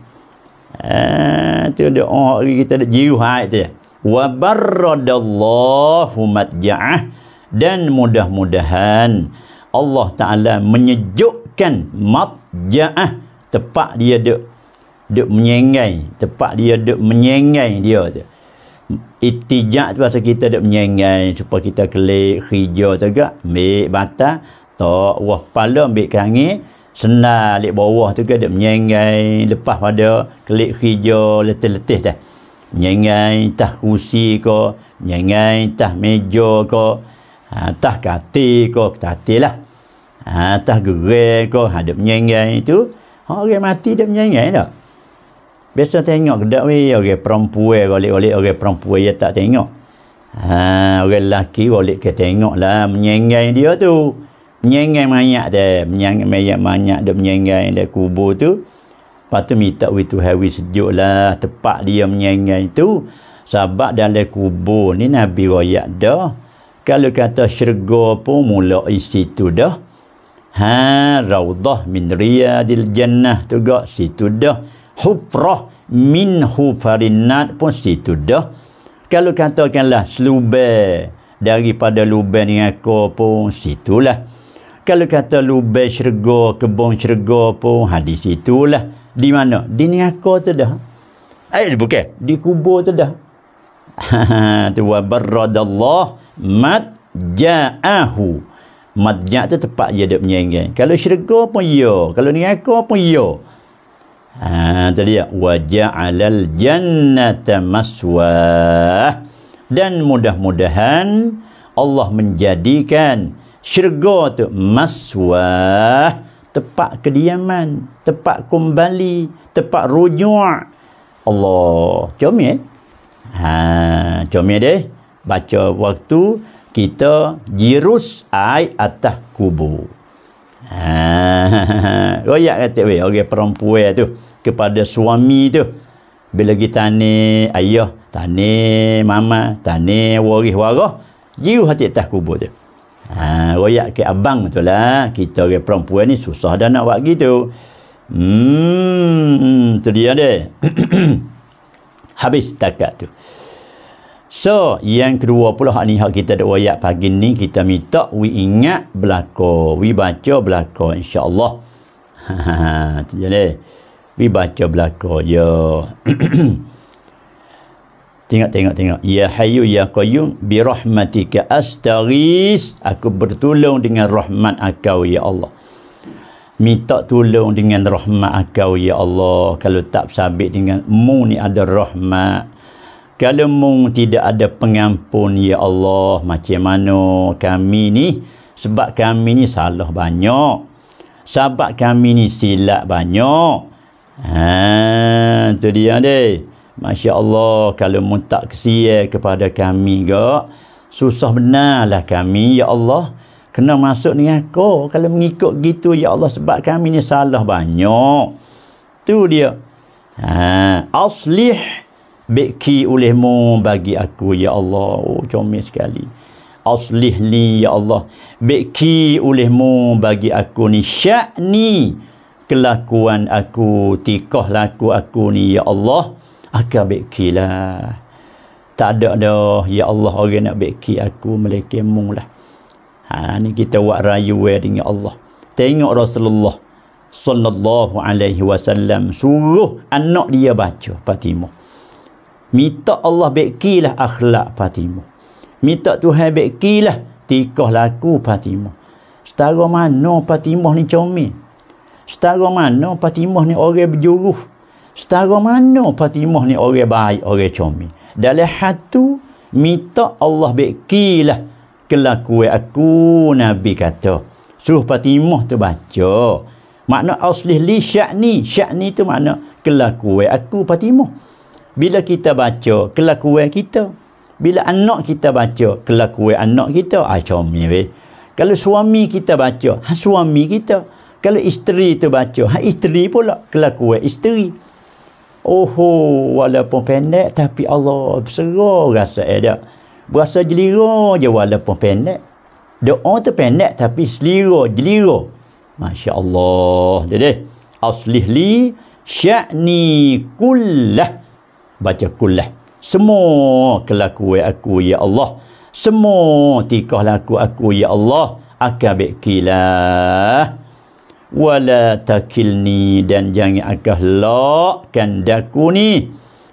eh, tu ada orang oh, kita ada jiuhat tu wa barradallahu matja'ah dan mudah-mudahan Allah Ta'ala menyejukkan matja'ah tempat dia duk duk menyengai tempat dia duk menyengai dia tu itijak tu pasal kita dak menyengai supaya kita kelik hijau tu gak mik bata tok wah pala ambil kangi senar lek bawah tu gak dak menyengai lepas pada kelik hijau letih-letih dah menyengai tah kursi ko menyengai tah meja ko ha, tah kati ko kati lah ha, tah gerai ko hadap menyengai tu orang mati dak menyengai dak lah. Biasa tengok kedak ni orang perempuan golik-golik orang perempuan dia tak tengok. Ha orang lelaki golik ke tengok lah menyengai dia tu. Menyengai mayat dia, menyengai mayat mayat dia menyengai dia kubur tu. Lepas tu minta we to have sejuk lah, tempat dia menyengai tu. Sebab dalam kubur ni Nabi royak dah. Kalau kata syurga pun mula isi tu dah. Ha raudah min riyadil jannah tu gak situ dah hufrah min hufarinat pun situ dah kalau katakanlah selubai daripada lubai ni aku pun lah. kalau kata lubai syurga kebun syurga pun hadis lah. di mana di ni aku tu dah eh bukan di kubur tu dah tu wa barradallah mat ja'ahu mat tu tepat dia dak menyenggang kalau syurga pun ya kalau ni aku pun ya Ha, tadi dia waja'alal jannata maswah dan mudah-mudahan Allah menjadikan syurga tu maswah tempat kediaman tempat kembali tempat rujuk Allah jom ya ha jom ya deh baca waktu kita jirus ayat atah kubur Ah, royak kata weh orang perempuan tu kepada suami tu bila kita tani ayah tani mama tani waris warah jiwa hati atas kubur tu ha royak ke abang tu lah kita orang perempuan ni susah dah nak buat gitu hmm, hmm tu dia deh habis takat tu So, yang kedua pula ni hak kita ada wayak pagi ni kita minta we ingat belako, we baca belako insya-Allah. Jadi, we baca belako ya. tengok tengok tengok. Ya Hayyu ya Qayyum bi rahmatika astaghis. Aku bertolong dengan rahmat Engkau ya Allah. Minta tolong dengan rahmat Engkau ya Allah. Kalau tak sabit dengan mu ni ada rahmat. Kalau mung tidak ada pengampun ya Allah macam mana kami ni sebab kami ni salah banyak. Sebab kami ni silap banyak. Ha tu dia deh. Masya Allah kalau mung tak kesian kepada kami gak susah benarlah kami ya Allah kena masuk ni aku kalau mengikut gitu ya Allah sebab kami ni salah banyak. Tu dia. Ha aslih Bikki olehmu bagi aku ya Allah. Oh, comel sekali. Aslih li ya Allah. Bikki olehmu bagi aku ni syakni kelakuan aku, tikah laku aku ni ya Allah. Aka bikki lah. Tak ada dah ya Allah orang nak bikki aku melekemu lah. Ha ni kita buat rayu dengan ya Allah. Tengok Rasulullah sallallahu alaihi wasallam suruh anak dia baca Fatimah. Minta Allah bekilah akhlak Fatimah. Minta Tuhan bekilah tikah laku Fatimah. Setara mana Fatimah ni comel? Setara mana Fatimah ni orang berjuruh? Setara mana Fatimah ni orang baik, orang comel? Dalam hatu, minta Allah bekilah kelakuan aku, Nabi kata. Suruh Fatimah tu baca. Makna asli li syakni. Syakni tu makna kelakuan aku, Fatimah. Fatimah bila kita baca kelakuan kita bila anak kita baca kelakuan anak kita macam ah, ni weh kalau suami kita baca ha suami kita kalau isteri tu baca ha isteri pula kelakuan isteri ho, walaupun pendek tapi Allah berserah rasa eh, dia berasa jelira je walaupun pendek doa tu pendek tapi selira jelira Masya Allah. Jadi, aslih li sya'ni kullah baca kulah semua kelaku aku ya Allah semua tikah laku aku ya Allah akan bekilah wala takilni dan jangan akah lakkan daku ni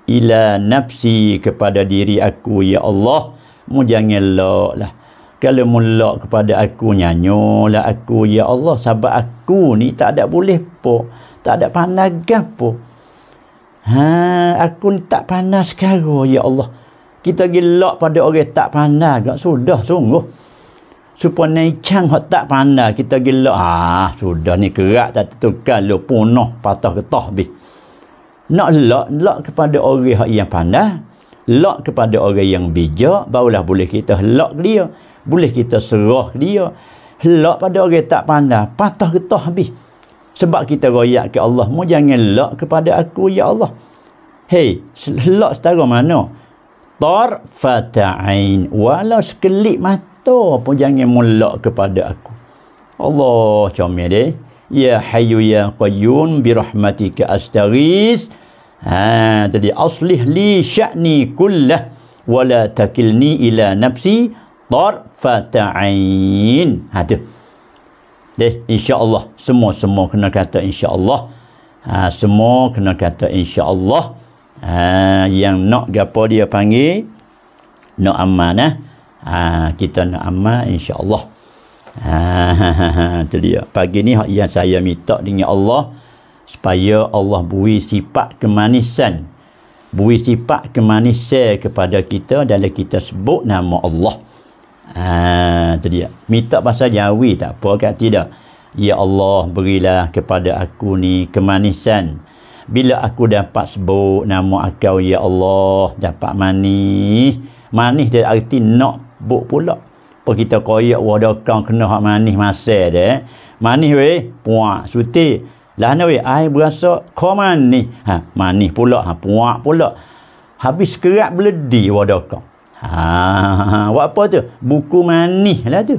ila nafsi kepada diri aku ya Allah mu jangan lak lah kalau mu lak kepada aku nyanyolah aku ya Allah sebab aku ni tak ada boleh po tak ada pandangan po Ha, aku tak pandai sekarang, Ya Allah. Kita gelak pada orang tak pandai. Gak sudah, sungguh. Supaya naik cang yang tak pandai, kita gelak. Ah, ha, sudah ni kerak tak tertukar. Lu punuh, patah ketah. Bih. Nak lak, lak kepada orang yang pandai. Lak kepada orang yang bijak. Barulah boleh kita lak dia. Boleh kita serah dia. Lak pada orang tak pandai. Patah ketah habis. Sebab kita royak ke Allah. Mu jangan lak kepada aku, Ya Allah. Hei, lak setara mana? Tar fata'in. Walau sekelip mata pun jangan mulak kepada aku. Allah, macam ni Ya hayu ya qayyun birahmatika astaghis. Ha, jadi aslih li sya'ni kullah wala takilni ila nafsi tarfata'in. Ha, tu deh Allah semua semua kena kata insyaallah ha semua kena kata insyaallah ha yang nak gapo dia panggil nak amanah eh? ha kita nak aman insyaallah ha, ha, ha, ha tu dia pagi ni yang saya minta dengan Allah supaya Allah beri sifat kemanisan beri sifat kemanisan kepada kita dalam kita sebut nama Allah Ha, itu dia. Minta pasal jawi tak apa kan? Tidak. Ya Allah, berilah kepada aku ni kemanisan. Bila aku dapat sebut nama akau, Ya Allah, dapat manis. Manis dia arti nak buk pula. Apa kita koyak wadah kau kena hak manis masak dia. Eh? Manis weh, puak, suti. Lah ni weh, air berasa kau manis. Ha, manis pula, ha, puak pula. Habis kerap beledi wadah kau. Ah, buat apa tu? Buku manis lah tu.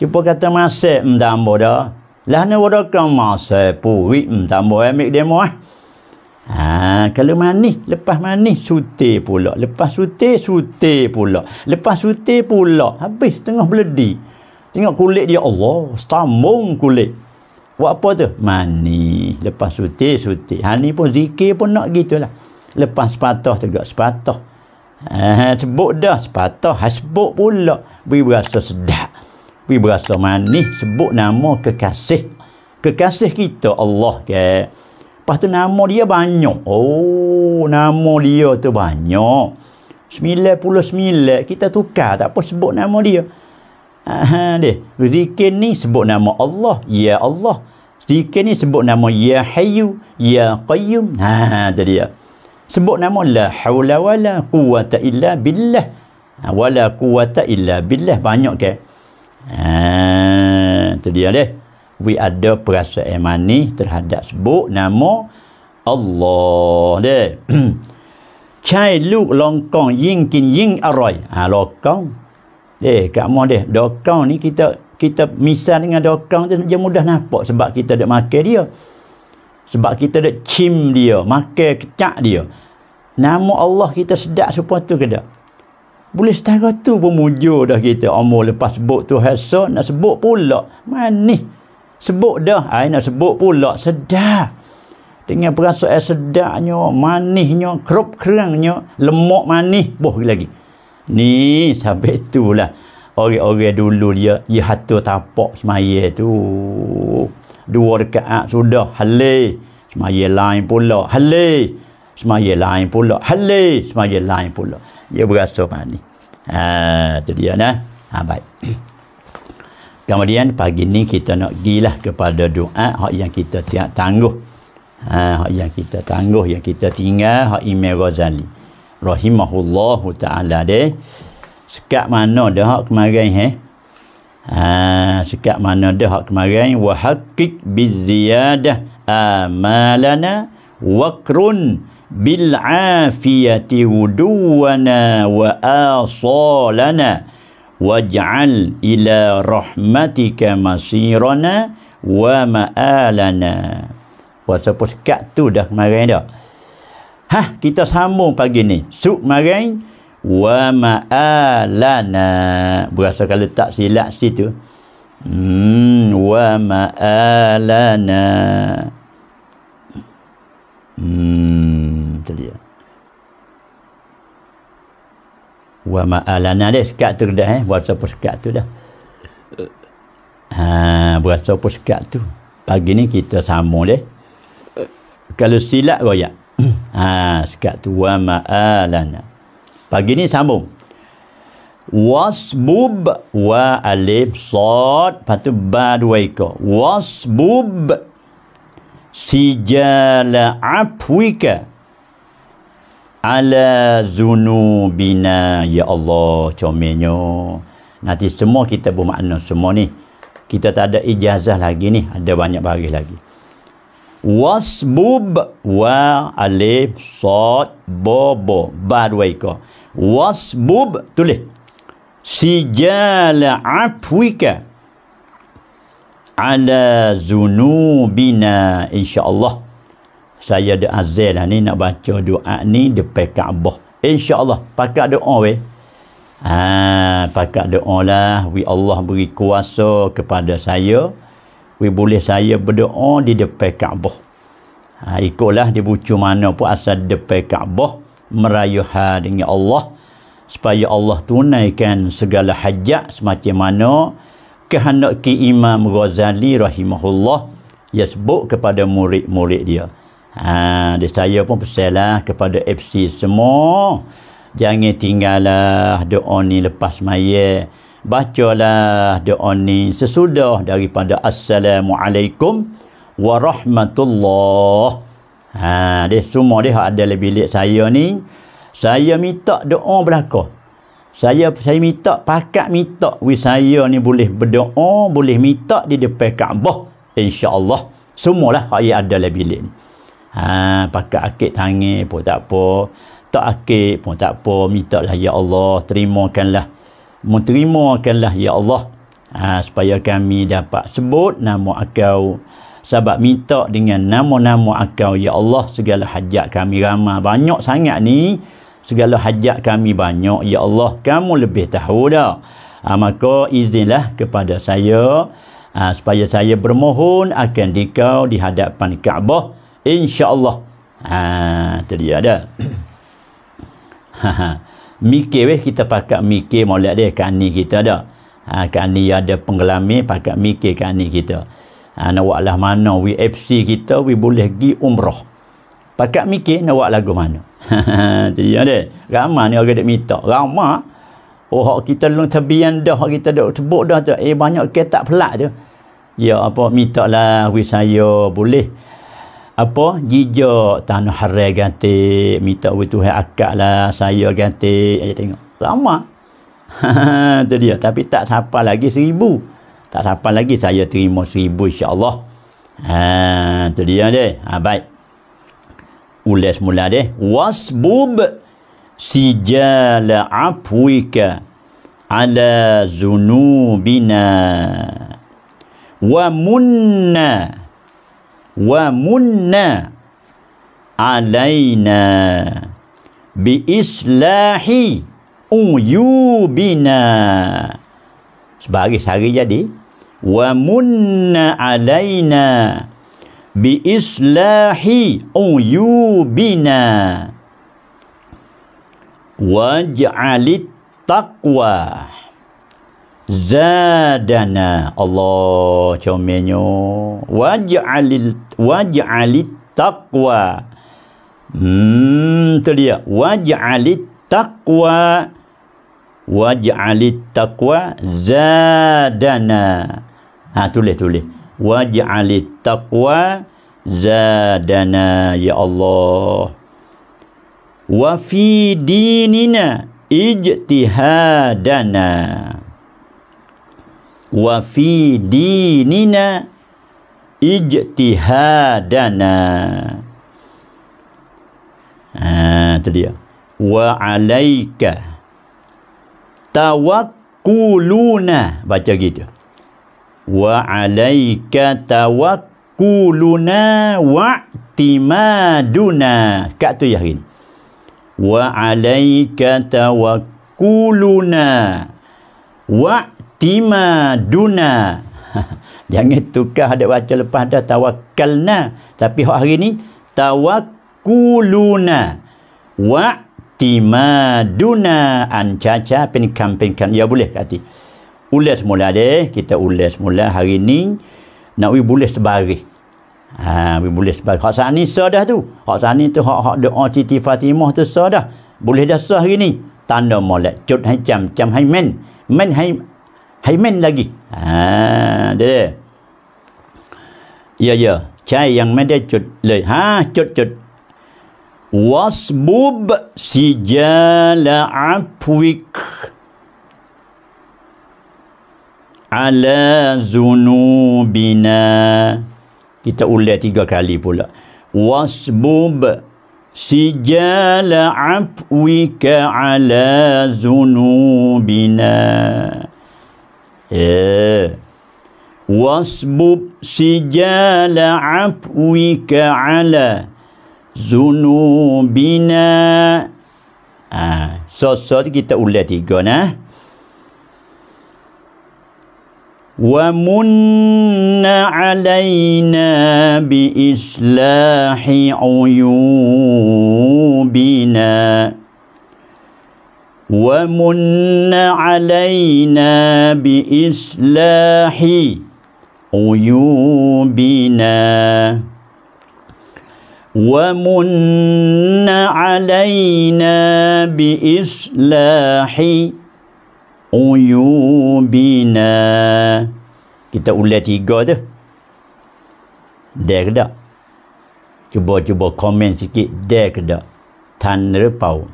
Cuba kata masa mendambo dah. Lah ni wadah kau masa puwi mendambo eh, ambil demo eh. Ha, kalau manis, lepas manis, suti pula. Lepas suti, suti pula. Lepas suti pula, habis tengah beledi. Tengok kulit dia, Allah, setambung kulit. Buat apa tu? Manis. Lepas suti, suti. Ha, ni pun zikir pun nak gitulah. Lepas sepatah tu, sepatah. Eh, sebut dah sepatah ha, pula beri berasa sedap beri berasa manis sebut nama kekasih kekasih kita Allah ke lepas tu nama dia banyak oh nama dia tu banyak 99 kita tukar tak apa sebut nama dia ha, dia zikir ni sebut nama Allah ya Allah zikir ni sebut nama ya hayu ya qayyum ha, jadi ha, ha, dia sebut nama la haula wala quwata illa billah ha, wala quwata illa billah banyak ke ha tu dia deh we ada perasaan manis terhadap sebut nama Allah deh chai luk longkong ying kin ying aroi ha longkong deh kat mo deh dokong ni kita kita misal dengan dokong tu dia mudah nampak sebab kita dak makan dia sebab kita dah cim dia, makan kecak dia. Nama Allah kita sedap supaya tu ke tak? Boleh setara tu pun mujur dah kita. Umur lepas sebut tu hasil, nak sebut pula. Manis. Sebut dah, ay, nak sebut pula. Sedap. Dengan perasaan sedapnya, manisnya, kerup kerangnya, lemak manis, boh lagi. Ni, sampai tu lah. Orang-orang dulu dia, dia hatu tapak semaya tu dua rekaat ah, sudah halih semaya lain pula halih semaya lain pula halih semaya lain pula dia berasa macam ni ha, ah, tu dia nah ha, baik kemudian pagi ni kita nak lah kepada doa hak yang kita tiap tangguh ha, hak yang kita tangguh yang kita tinggal hak Imam Ghazali rahimahullahu taala deh sekat mana dah kemarin eh ha? Ha, sekat mana dah hak kemarin wa haqqiq biziyadah amalana wakrun bil afiyati wuduwana wa asalana waj'al ila rahmatika masirana wa ma'alana wa sepuskat tu dah kemarin dah Hah, kita sambung pagi ni. Suk marain, wa ma'alana berasa kalau tak silap situ hmm wa ma'alana hmm terlihat wa ma'alana dia sekat tu dah eh buat apa sekat tu dah ha buat apa sekat tu pagi ni kita sambung dia kalau silap royak ha sekat tu wa ma'alana Pagi ni sambung. Wasbub wa alif sad patu ba dua ikut. Wasbub sijal afwika ala zunubina ya Allah comenyo. Nanti semua kita bermakna semua ni. Kita tak ada ijazah lagi ni. Ada banyak bagi lagi. Wasbub wa alif sad bobo ba dua ikut wasbub tulis sijala afwika ala zunubina insyaallah saya ada azal lah ni nak baca doa ni depan Kaabah insyaallah pakak doa we. ah ha, pakak doa lah we Allah beri kuasa kepada saya we boleh saya berdoa di depan Kaabah ha, ikutlah di bucu mana pun asal depan Kaabah merayuha dengan Allah supaya Allah tunaikan segala hajat semacam mana kehendak ki Imam Ghazali rahimahullah ia sebut kepada murid-murid dia. Ha, dia saya pun pesalah kepada FC semua jangan tinggallah doa ni lepas maya bacalah doa ni sesudah daripada Assalamualaikum warahmatullahi Ha, dia semua dia hak ada lebih bilik saya ni. Saya minta doa belaka. Saya saya minta pakat minta wi saya ni boleh berdoa, boleh minta di depan Kaabah. Insya-Allah semualah hak yang ada dalam bilik ni. Ha, pakat akik tangan pun tak apa. Tak akik pun tak apa. Minta lah ya Allah, terimakanlah. Menerimakanlah ya Allah. Ha, supaya kami dapat sebut nama akau sebab minta dengan nama-nama akau ya Allah segala hajat kami ramah banyak sangat ni segala hajat kami banyak ya Allah kamu lebih tahu dah ha, maka izinlah kepada saya ha, supaya saya bermohon akan dikau di hadapan Kaabah insyaallah ha ah, terdia dah mikir weh kita pakai mikir molek dia kan ni kita dah ha, kan ni ada pengalami pakai mikir kan ni kita Ana ah, waklah mana WFC kita we boleh pergi umrah. Pakak mikir nak buat lagu mana. Jadi ada Ramah ni orang dak minta. Ramai oh hak kita long tabian dah hak kita dak tebuk dah tu. Eh banyak tak pelak tu. Ya apa minta lah we saya boleh apa jijak tanah harai ganti minta we Tuhan akak lah saya ganti aja tengok. Ramai. Tu dia tapi tak sampai lagi seribu tak sampai lagi saya terima seribu insyaAllah ha, tu dia dia ha, baik ulas mula dia wasbub sijal apuika ala zunubina wa munna wa munna alaina bi islahi uyubina sebagai sehari jadi وَمُنَّ عَلَيْنَا بِإِصْلَاحِ عُيُوبِنَا وَاجْعَلِ التَّقْوَى زَادَنَا اللَّهُ جَمِيعُ وَاجْعَلِ وَاجْعَلِ التَّقْوَى hmm, itu dia waj'ali taqwa waj'ali taqwa zadana Ha tulis tulis. Waj'alit taqwa zadana ya Allah. Wa fi dinina ijtihadana. Wa fi dinina ijtihadana. Ha tu dia. Wa alaika tawakkuluna baca gitu. وَعَلَيْكَ تَوَكُّلُنَا وَعْتِمَادُنَا Kat tu ya hari ni. وَعَلَيْكَ تَوَكُّلُنَا وَعْتِمَادُنَا Jangan tukar ada baca lepas dah tawakkalna. Tapi hari ni, tawakkuluna wa'timaduna ancaca pinkan-pinkan. Ya boleh kat hati ulas semula deh kita ulas semula hari ni nak we boleh sebari ha we boleh sebari hak sani sah dah tu hak sani tu hak hak doa Siti Fatimah tu sah dah boleh dah sah hari ni tanda molek cut hai jam jam hai men men hai hai men lagi ha deh ya ya cai yang mede cut le ha cut cut wasbub sijala apwik ala zunubina. Kita ulang tiga kali pula. Wasbub sijal afwika ala zunubina. Eh. Wasbub sijal afwika ala zunubina. Ah, so, so kita ulang tiga nah. ومن علينا بإصلاح عيوبنا ومن علينا بإصلاح عيوبنا ومن علينا بإصلاح عيوبنا uyubina. Kita ulat tiga tu. Dek tak? Cuba-cuba komen sikit. Dek tak? Tanra pau.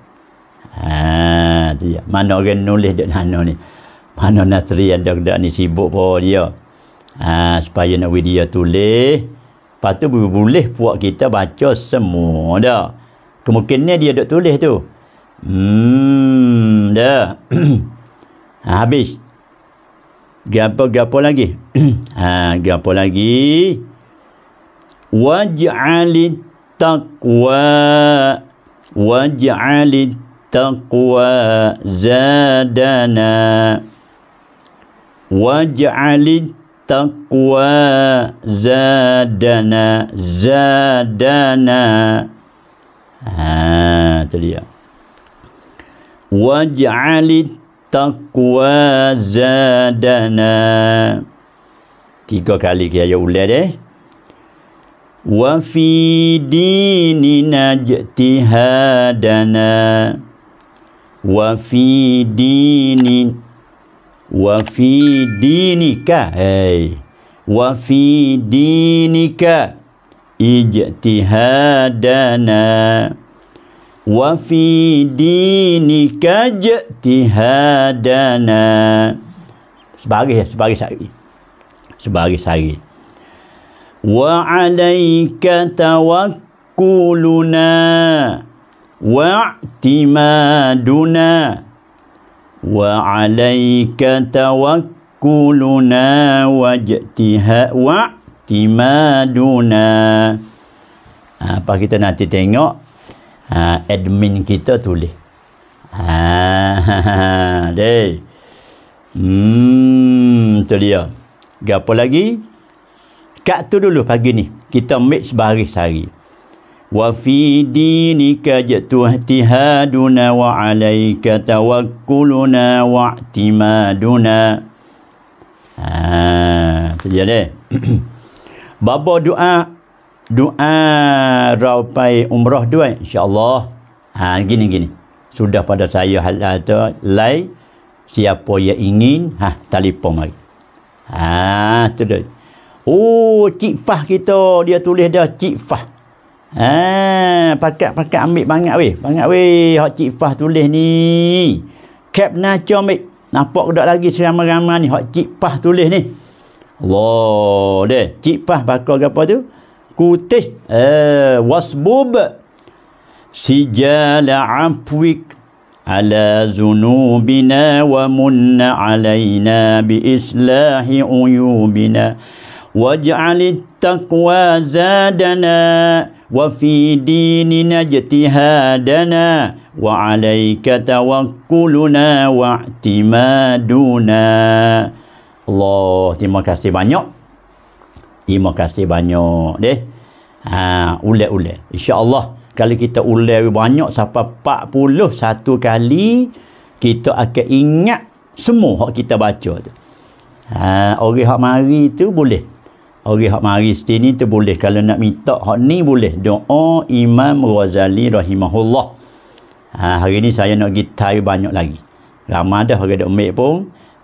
Haa, tu ya. Mana orang nulis dek nano ni? Mana Nasri yang dek tak ni sibuk pun dia? Haa, supaya nak dia tulis. Lepas tu boleh puak kita baca semua dah. Kemungkinan dia dok tulis tu. Hmm, dah. ha, habis gapo gapo lagi ha gapo lagi waj'alit taqwa waj'alit taqwa zadana waj'alit taqwa zadana zadana ha tu dia ya. waj'alit taqwa zadana tiga kali kita ayat ulang deh wa fi dinina jtihadana wa fi dinin wa fi dinika hey. Eh? wa fi dinika ijtihadana وفي دينك اجتهادنا sebagai sebagai sehari sebagai sehari wa alayka tawakkuluna wa i'timaduna wa alayka tawakkuluna wa i'timaduna apa ha, kita nanti tengok ha, admin kita tulis ha, ha, deh hmm tu dia gapo lagi kat tu dulu pagi ni kita mix baris hari wa fi dinika jatuhtihaduna wa alaika tawakkuluna wa i'timaduna ha tu dia deh Baba doa doa rau pai umrah dua insyaallah ha gini gini sudah pada saya hal tu lai siapa yang ingin ha telefon mari ha tu dia oh cik fah kita dia tulis dah cik fah ha pakat pakat ambil banyak weh banyak weh hak cik fah tulis ni cap naco ambil nampak dak lagi seramai-ramai ni hak cik fah tulis ni Allah deh cik fah bakal apa tu kutih eh, wasbub سجال عفوك على ذنوبنا ومن علينا بإصلاح عيوبنا واجعل التقوى زادنا وفي ديننا اجتهادنا وعليك توكلنا واعتمادنا الله terima kasih banyak terima kasih banyak deh ha ulat Insya Allah kalau kita ulat banyak sampai 41 kali kita akan ingat semua hak kita baca tu ha orang hak mari tu boleh orang hak mari sini tu boleh kalau nak minta hak ni boleh doa imam ghazali rahimahullah ha hari ni saya nak gitar banyak lagi ramadah hari dak ambil pun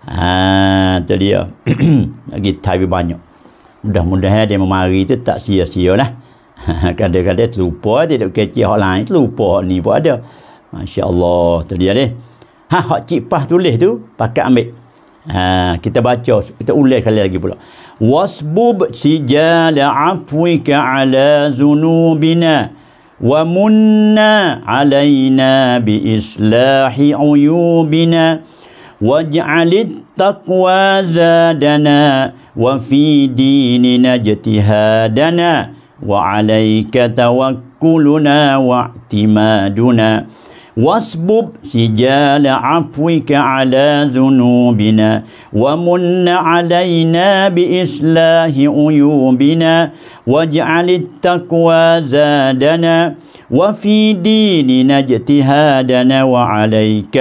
ha tu dia nak gitar banyak mudah-mudahan dia memari tu tak sia-sia lah kadang-kadang terlupa dia duduk kecil orang lain terlupa ni pun ada Masya Allah tu dia ni ha hak cipah tulis tu pakai ambil ha, kita baca kita ulas kali lagi pula wasbub sijal afwika ala zunubina wa munna alaina bi islahi uyubina واجعل التقوى زادنا وفي ديننا اجتهادنا وعليك توكلنا واعتمادنا واسبب سجال عفوك على ذنوبنا ومن علينا بإصلاح عيوبنا واجعل التقوى زادنا وفي ديننا اجتهادنا وعليك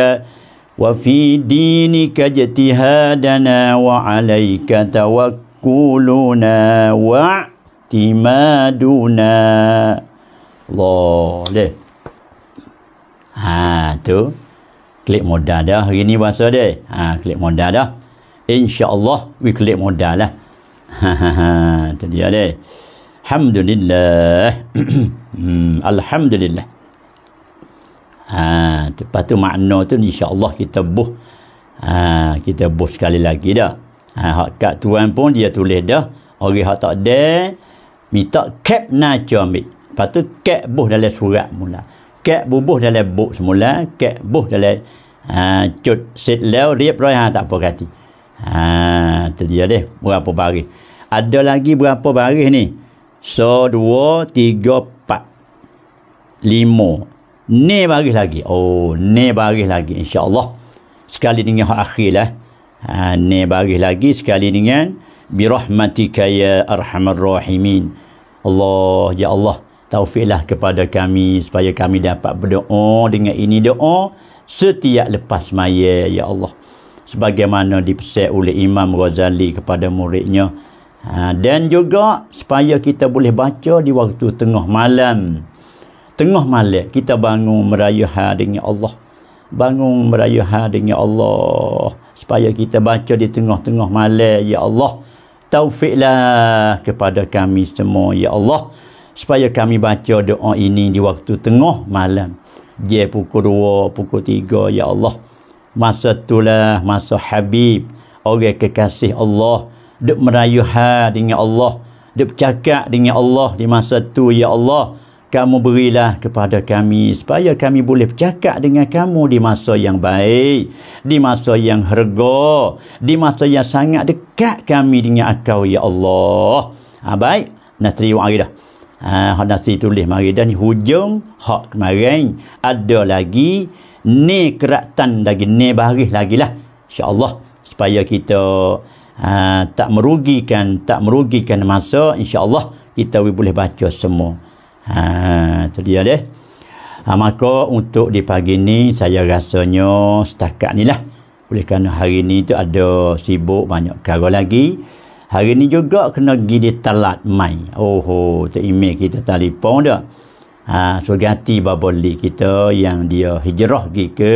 وفي دينك اجتهادنا وعليك توكلنا واعتمادنا الله ليه ها تو klik modal dah hari ni bahasa dia ha klik modal dah insyaallah we klik modal lah ha ha ha tu dia deh alhamdulillah hmm, alhamdulillah ha, lepas tu makna tu insya Allah kita buh ha, kita buh sekali lagi dah ha, hak kat tuan pun dia tulis dah orang hak tak ada minta kep naca ambil lepas tu kep buh dalam surat mula kep bubuh dalam buk semula kep buh dalam ha, cut set leo riap raya ha, tak apa kati ha, tu dia deh berapa baris ada lagi berapa baris ni so dua tiga empat lima ni baris lagi oh ni baris lagi insyaAllah sekali dengan hak akhir lah ha, ni baris lagi sekali dengan birahmatika ya arhamar rahimin Allah ya Allah taufiklah kepada kami supaya kami dapat berdoa dengan ini doa setiap lepas maya ya Allah sebagaimana dipesan oleh Imam Ghazali kepada muridnya ha, dan juga supaya kita boleh baca di waktu tengah malam tengah malam kita bangun merayuh dengan ya Allah bangun merayuh dengan ya Allah supaya kita baca di tengah-tengah malam ya Allah taufiklah kepada kami semua ya Allah supaya kami baca doa ini di waktu tengah malam dia pukul 2 pukul 3 ya Allah masa itulah masa Habib orang kekasih Allah dia merayuh dengan ya Allah dia bercakap dengan Allah di masa itu ya Allah kamu berilah kepada kami supaya kami boleh bercakap dengan kamu di masa yang baik, di masa yang harga, di masa yang sangat dekat kami dengan kau, Ya Allah. Ha, baik, Nasri wa'aridah. Ha, Nasri tulis ma'aridah ni hujung, hak kemarin, ada lagi, ni keratan lagi, ni baris lagi lah. InsyaAllah, supaya kita ha, tak merugikan, tak merugikan masa, insyaAllah, kita boleh baca semua. Ha, tu dia dia. Ha, maka untuk di pagi ni saya rasanya setakat ni lah. Oleh kerana hari ni tu ada sibuk banyak kerja lagi. Hari ni juga kena pergi di talat mai. Oh, tu email kita telefon dia. Ha, surgati baboli kita yang dia hijrah pergi ke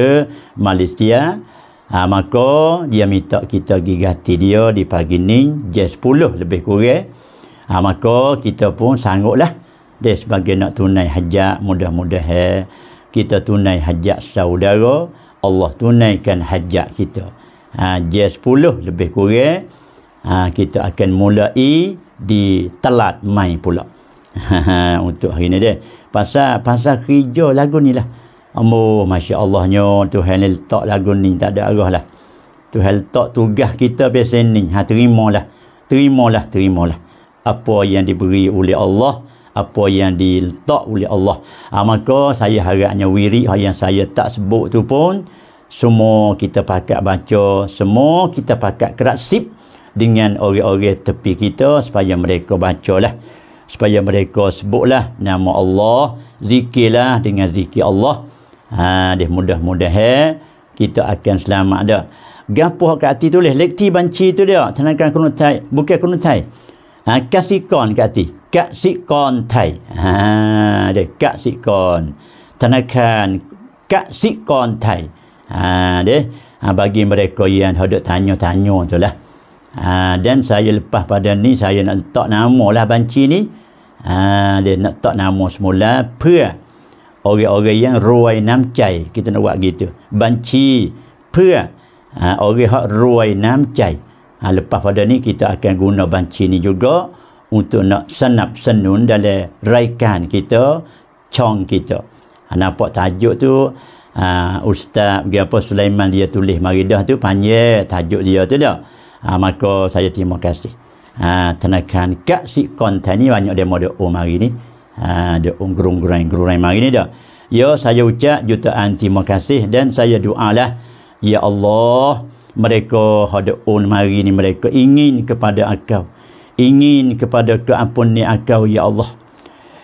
Malaysia. Ha, maka dia minta kita pergi ganti dia di pagi ni. Jam 10 lebih kurang. Ha, maka kita pun sanggup lah dia sebagai nak tunai hajat mudah-mudahan kita tunai hajat saudara Allah tunaikan hajat kita ha, dia 10 lebih kurang ha, kita akan mulai di telat mai pula ha, untuk hari ni dia pasal pasal kerja lagu ni lah Amboh, Masya Allah Allahnya Tuhan letak lagu ni tak ada arah lah Tuhan letak tugas kita biasa ni ha, lah. lah, terima lah. apa yang diberi oleh Allah apa yang diletak oleh Allah ha, maka saya harapnya wiri. yang saya tak sebut tu pun semua kita pakat baca semua kita pakat keraksip dengan orang-orang tepi kita supaya mereka baca lah, supaya mereka sebut lah nama Allah zikir lah dengan zikir Allah ha, dia mudah-mudahan mudah kita akan selamat dah gapuh kat hati tulis lekti banci tu dia tenangkan kunutai bukan kunutai ha, kasihkan kon kat hati กสิกรไทยฮ่าเด็กกสิกรธนาคารกสิกรไทยฮ่าเด็กอาบากิมเรกอยันเขาเด็กทานโยทานโยจ้ะอ่าดันสายเลปะพอดันนี้สายนักตอกนามอลาบัญชีนี้อ่าเดนักตอกนามอสมุลาเพื่อโอเกโอเกยังรวยน้ำใจกิตนวะกิตุบัญชีเพื่ออ่าโอเกฮะรวยน้ำใจอ่าเลปะพอดันนี้กิตอาการกุนอบัญชีนี้จุดก็ untuk nak senap senun dalam raikan kita, cong kita. Ha, nampak tajuk tu, uh, Ustaz Gapa Sulaiman dia tulis maridah tu, panjir tajuk dia tu dah. Uh, maka saya terima kasih. Uh, tenakan kat si konten ni banyak demo dia um hari ni. Uh, dia um gerung-gerung-gerung hari ni dah. Ya, saya ucap jutaan terima kasih dan saya doalah. Ya Allah, mereka ada un mari ni mereka ingin kepada akal ingin kepada keampunan engkau ya Allah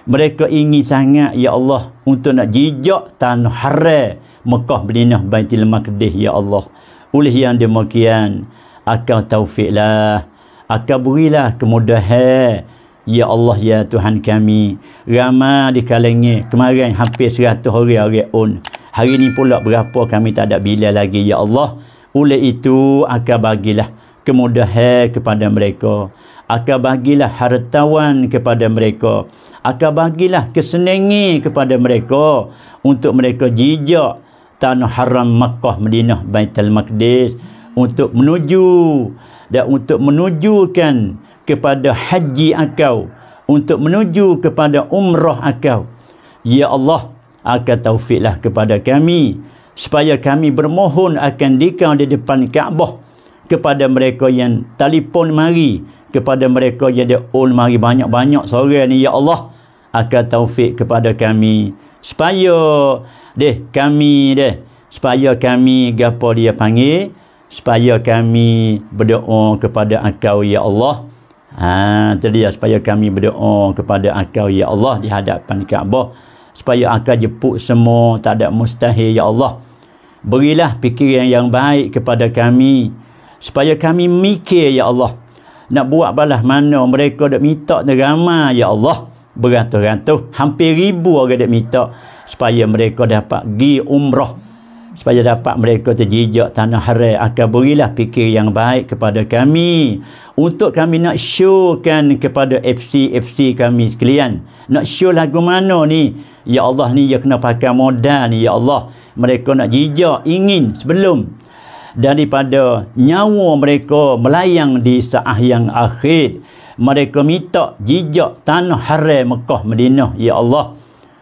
mereka ingin sangat ya Allah untuk nak jijak tanah haram Mekah Madinah Baitul Maqdis ya Allah oleh yang demikian akan taufiklah akan berilah kemudahan Ya Allah ya Tuhan kami ramai di kalengi kemarin hampir 100 hari hari on hari ni pula berapa kami tak ada bila lagi ya Allah oleh itu akan bagilah kemudahan kepada mereka Aka bagilah hartawan kepada mereka. Aka bagilah kesenangi kepada mereka untuk mereka jijak tanah haram Makkah Madinah Baitul Maqdis untuk menuju dan untuk menunjukkan kepada haji akau untuk menuju kepada umrah akau ya Allah akan taufiklah kepada kami supaya kami bermohon akan dikau di depan Kaabah kepada mereka yang telefon mari kepada mereka yang dia on mari banyak-banyak sore ni ya Allah akan taufik kepada kami supaya deh kami deh supaya kami gapo dia panggil supaya kami berdoa kepada engkau ya Allah ha tadi ya supaya kami berdoa kepada engkau ya Allah di hadapan Kaabah supaya akan jeput semua tak ada mustahil ya Allah berilah fikiran yang baik kepada kami supaya kami mikir ya Allah nak buat balas mana mereka dak minta negama ya Allah beratus-ratus hampir ribu orang dak minta supaya mereka dapat gi umrah supaya dapat mereka terjejak tanah haram akan berilah fikir yang baik kepada kami untuk kami nak showkan kepada FC FC kami sekalian nak show lagu mana ni ya Allah ni ya kena pakai modal ni ya Allah mereka nak jejak ingin sebelum daripada nyawa mereka melayang di saah yang akhir mereka minta jijak tanah hara Mekah Madinah ya Allah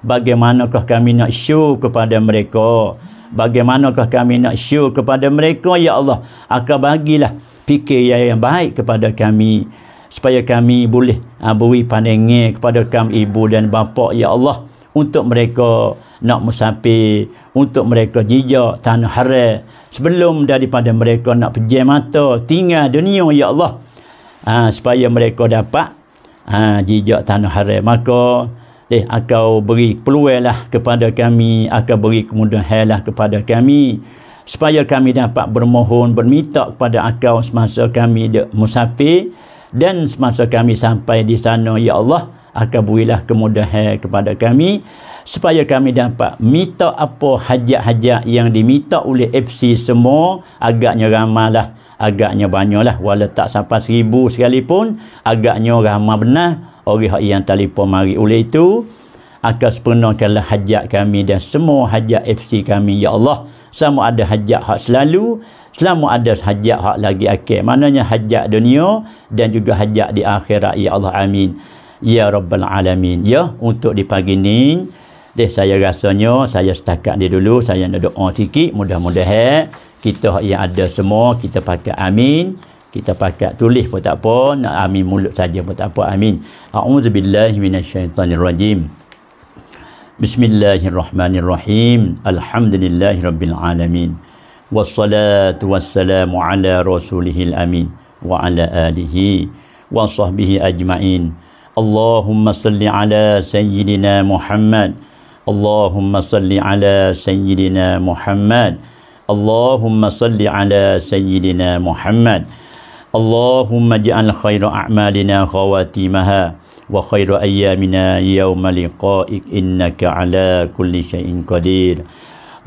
bagaimanakah kami nak syukur kepada mereka bagaimanakah kami nak syukur kepada mereka ya Allah akan bagilah fikir yang baik kepada kami supaya kami boleh uh, beri pandangan kepada kami ibu dan bapa ya Allah untuk mereka nak musafir untuk mereka jijak tanah haram sebelum daripada mereka nak pejam mata tinggal dunia ya Allah ha, supaya mereka dapat ha, jijak tanah haram maka eh akau beri lah kepada kami akau beri kemudahan lah kepada kami supaya kami dapat bermohon berminta kepada akau semasa kami di musafir dan semasa kami sampai di sana ya Allah akan berilah kemudahan kepada kami supaya kami dapat minta apa hajat-hajat yang diminta oleh FC semua agaknya ramalah agaknya banyaklah wala tak sampai seribu sekalipun agaknya ramah benar orang yang telefon mari oleh itu akan sepenuhkanlah hajat kami dan semua hajat FC kami Ya Allah sama ada hajat hak selalu selama ada hajat hak lagi akhir maknanya hajat dunia dan juga hajat di akhirat Ya Allah amin Ya Rabbal Alamin. Ya, untuk di pagi ni, deh saya rasanya saya setakat dia dulu, saya nak doa sikit, mudah-mudahan kita yang ada semua, kita pakai amin. Kita pakai tulis pun tak apa, nak amin mulut saja pun tak apa, amin. A'udzubillahi minasyaitanirrajim. Bismillahirrahmanirrahim. Alhamdulillahirrabbilalamin. Wassalatu wassalamu ala rasulihil amin. Wa ala alihi wa sahbihi ajma'in. اللهم صل على سيدنا محمد اللهم صل على سيدنا محمد اللهم صل على سيدنا محمد اللهم اجعل خير اعمالنا خواتيمها وخير ايامنا يوم لقائك انك على كل شيء قدير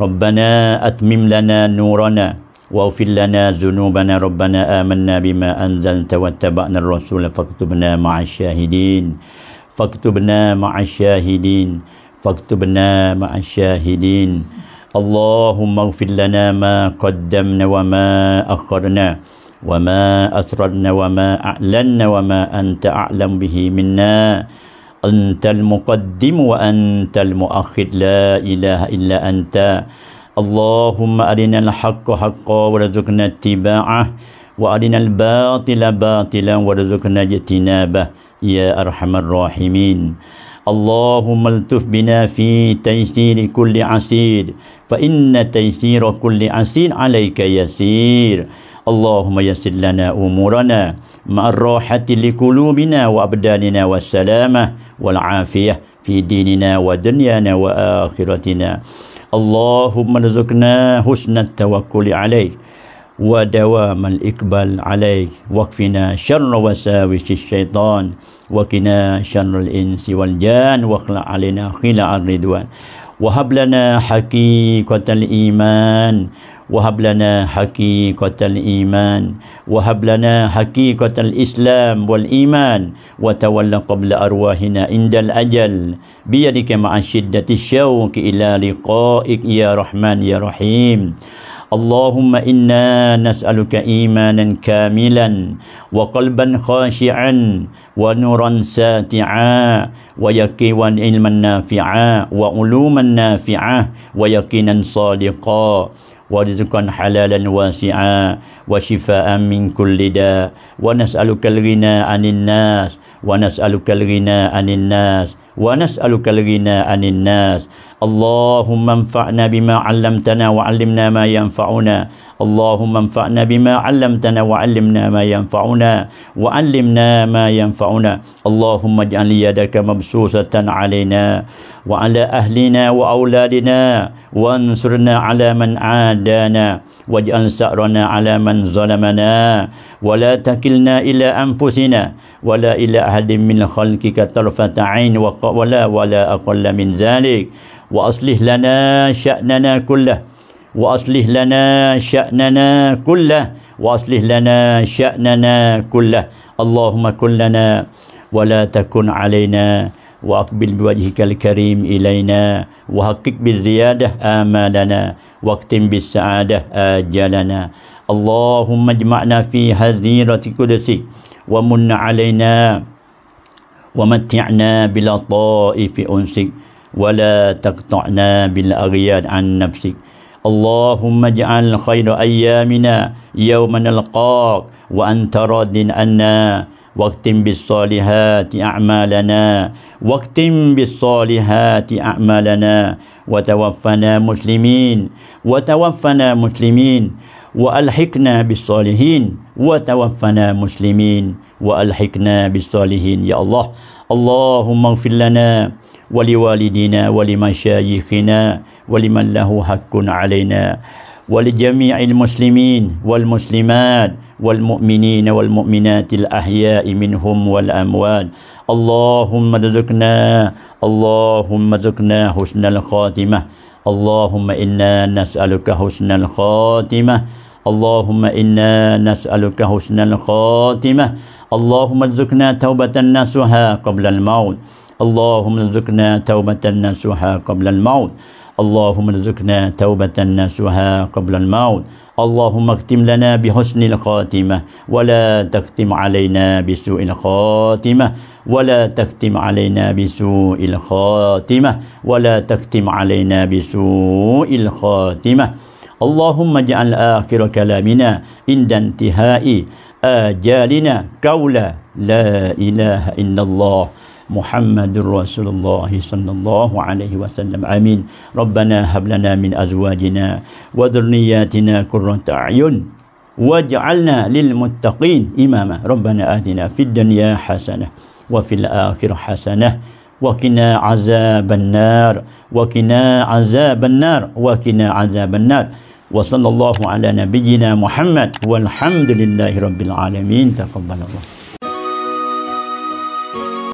ربنا اتمم لنا نورنا واغفر لنا ذنوبنا ربنا آمنا بما أنزلت واتبعنا الرسول فاكتبنا مع الشاهدين فاكتبنا مع الشاهدين فاكتبنا مع الشاهدين اللهم اغفر لنا ما قدمنا وما أخرنا وما أسررنا وما أعلنا وما أنت أعلم به منا أنت المقدم وأنت المؤخر لا إله إلا أنت Allahumma arina al-haqqa haqqa wa razuqna tiba'ah wa arina al-batila batilan wa razuqna jatinabah ya arhamar rahimin اللهم التف بنا في تيسير كل عسير فإن تيسير كل عسير عليك يسير اللهم يسر لنا أمورنا مع الراحة لقلوبنا وأبداننا والسلامة والعافية في ديننا ودنيانا وآخرتنا اللهم ارزقنا حسن التوكل عليك ودوام الإقبال عليك وقفنا شر وساوس الشيطان وقنا شر الإنس والجان واخلع علينا خلع الرضوان وهب لنا حقيقة الإيمان وهب لنا حقيقة الإيمان وهب لنا حقيقة الإسلام والإيمان وتول قبل أرواحنا عند الأجل بيدك مع شدة الشوق إلى لقائك يا رحمن يا رحيم اللهم إنا نسألك إيمانا كاملا وقلبا خاشعا ونورا ساتعا ويقينا علما نافعا وعلوما نافعا ويقينا صادقا ورزقا حلالا واسعا وشفاء من كل داء ونسألك الغنى عن الناس ونسألك الغنى عن الناس ونسألك الغنى عن الناس ونسألك اللهم انفعنا بما علمتنا وعلمنا ما ينفعنا اللهم انفعنا بما علمتنا وعلمنا ما ينفعنا وعلمنا ما ينفعنا اللهم اجعل يدك مبسوسة علينا وعلى أهلنا وأولادنا وانصرنا على من عادانا واجعل سأرنا على من ظلمنا ولا تكلنا إلى أنفسنا ولا إلى أحد من خلقك طرفة عين ولا ولا أقل من ذلك واصلح لنا شاننا كله واصلح لنا شاننا كله واصلح لنا شاننا كله اللهم كن لنا ولا تكن علينا واقبل بوجهك الكريم الينا وحقق بالزياده امالنا واكتم بالسعاده اجلنا اللهم اجمعنا في هزيره قدسك ومن علينا ومتعنا بلطائف انسك ولا تقطعنا بالأغيان عن نفسك اللهم اجعل خير أيامنا يوم نلقاك وأنت راض عنا واكتم بالصالحات أعمالنا واكتم بالصالحات أعمالنا وتوفنا مسلمين وتوفنا مسلمين وألحقنا بالصالحين وتوفنا مسلمين وألحقنا بالصالحين يا الله اللهم اغفر لنا ولوالدينا ولمشايخنا ولمن له حق علينا ولجميع المسلمين والمسلمات والمؤمنين والمؤمنات الأحياء منهم والأموال اللهم ارزقنا اللهم ارزقنا حسن الخاتمة اللهم إنا نسألك حسن الخاتمة اللهم إنا نسألك حسن الخاتمة اللهم ارزقنا توبة نصوحا قبل الموت اللهم ارزقنا توبة نصوحا قبل الموت اللهم ارزقنا توبة نصوحا قبل الموت اللهم اختم لنا بحسن الخاتمة ولا تختم علينا بسوء الخاتمة ولا تختم علينا بسوء الخاتمة ولا تختم علينا بسوء الخاتمة اللهم اجعل آخر كلامنا عند انتهاء آجالنا قولا لا إله إلا الله محمد رسول الله صلى الله عليه وسلم آمين ربنا هب لنا من أزواجنا وذرياتنا قرة أعين واجعلنا للمتقين إماما ربنا آتنا في الدنيا حسنة وفي الآخرة حسنة وقنا عذاب النار وقنا عذاب النار وقنا عذاب النار وصلى الله على نبينا محمد والحمد لله رب العالمين تقبل الله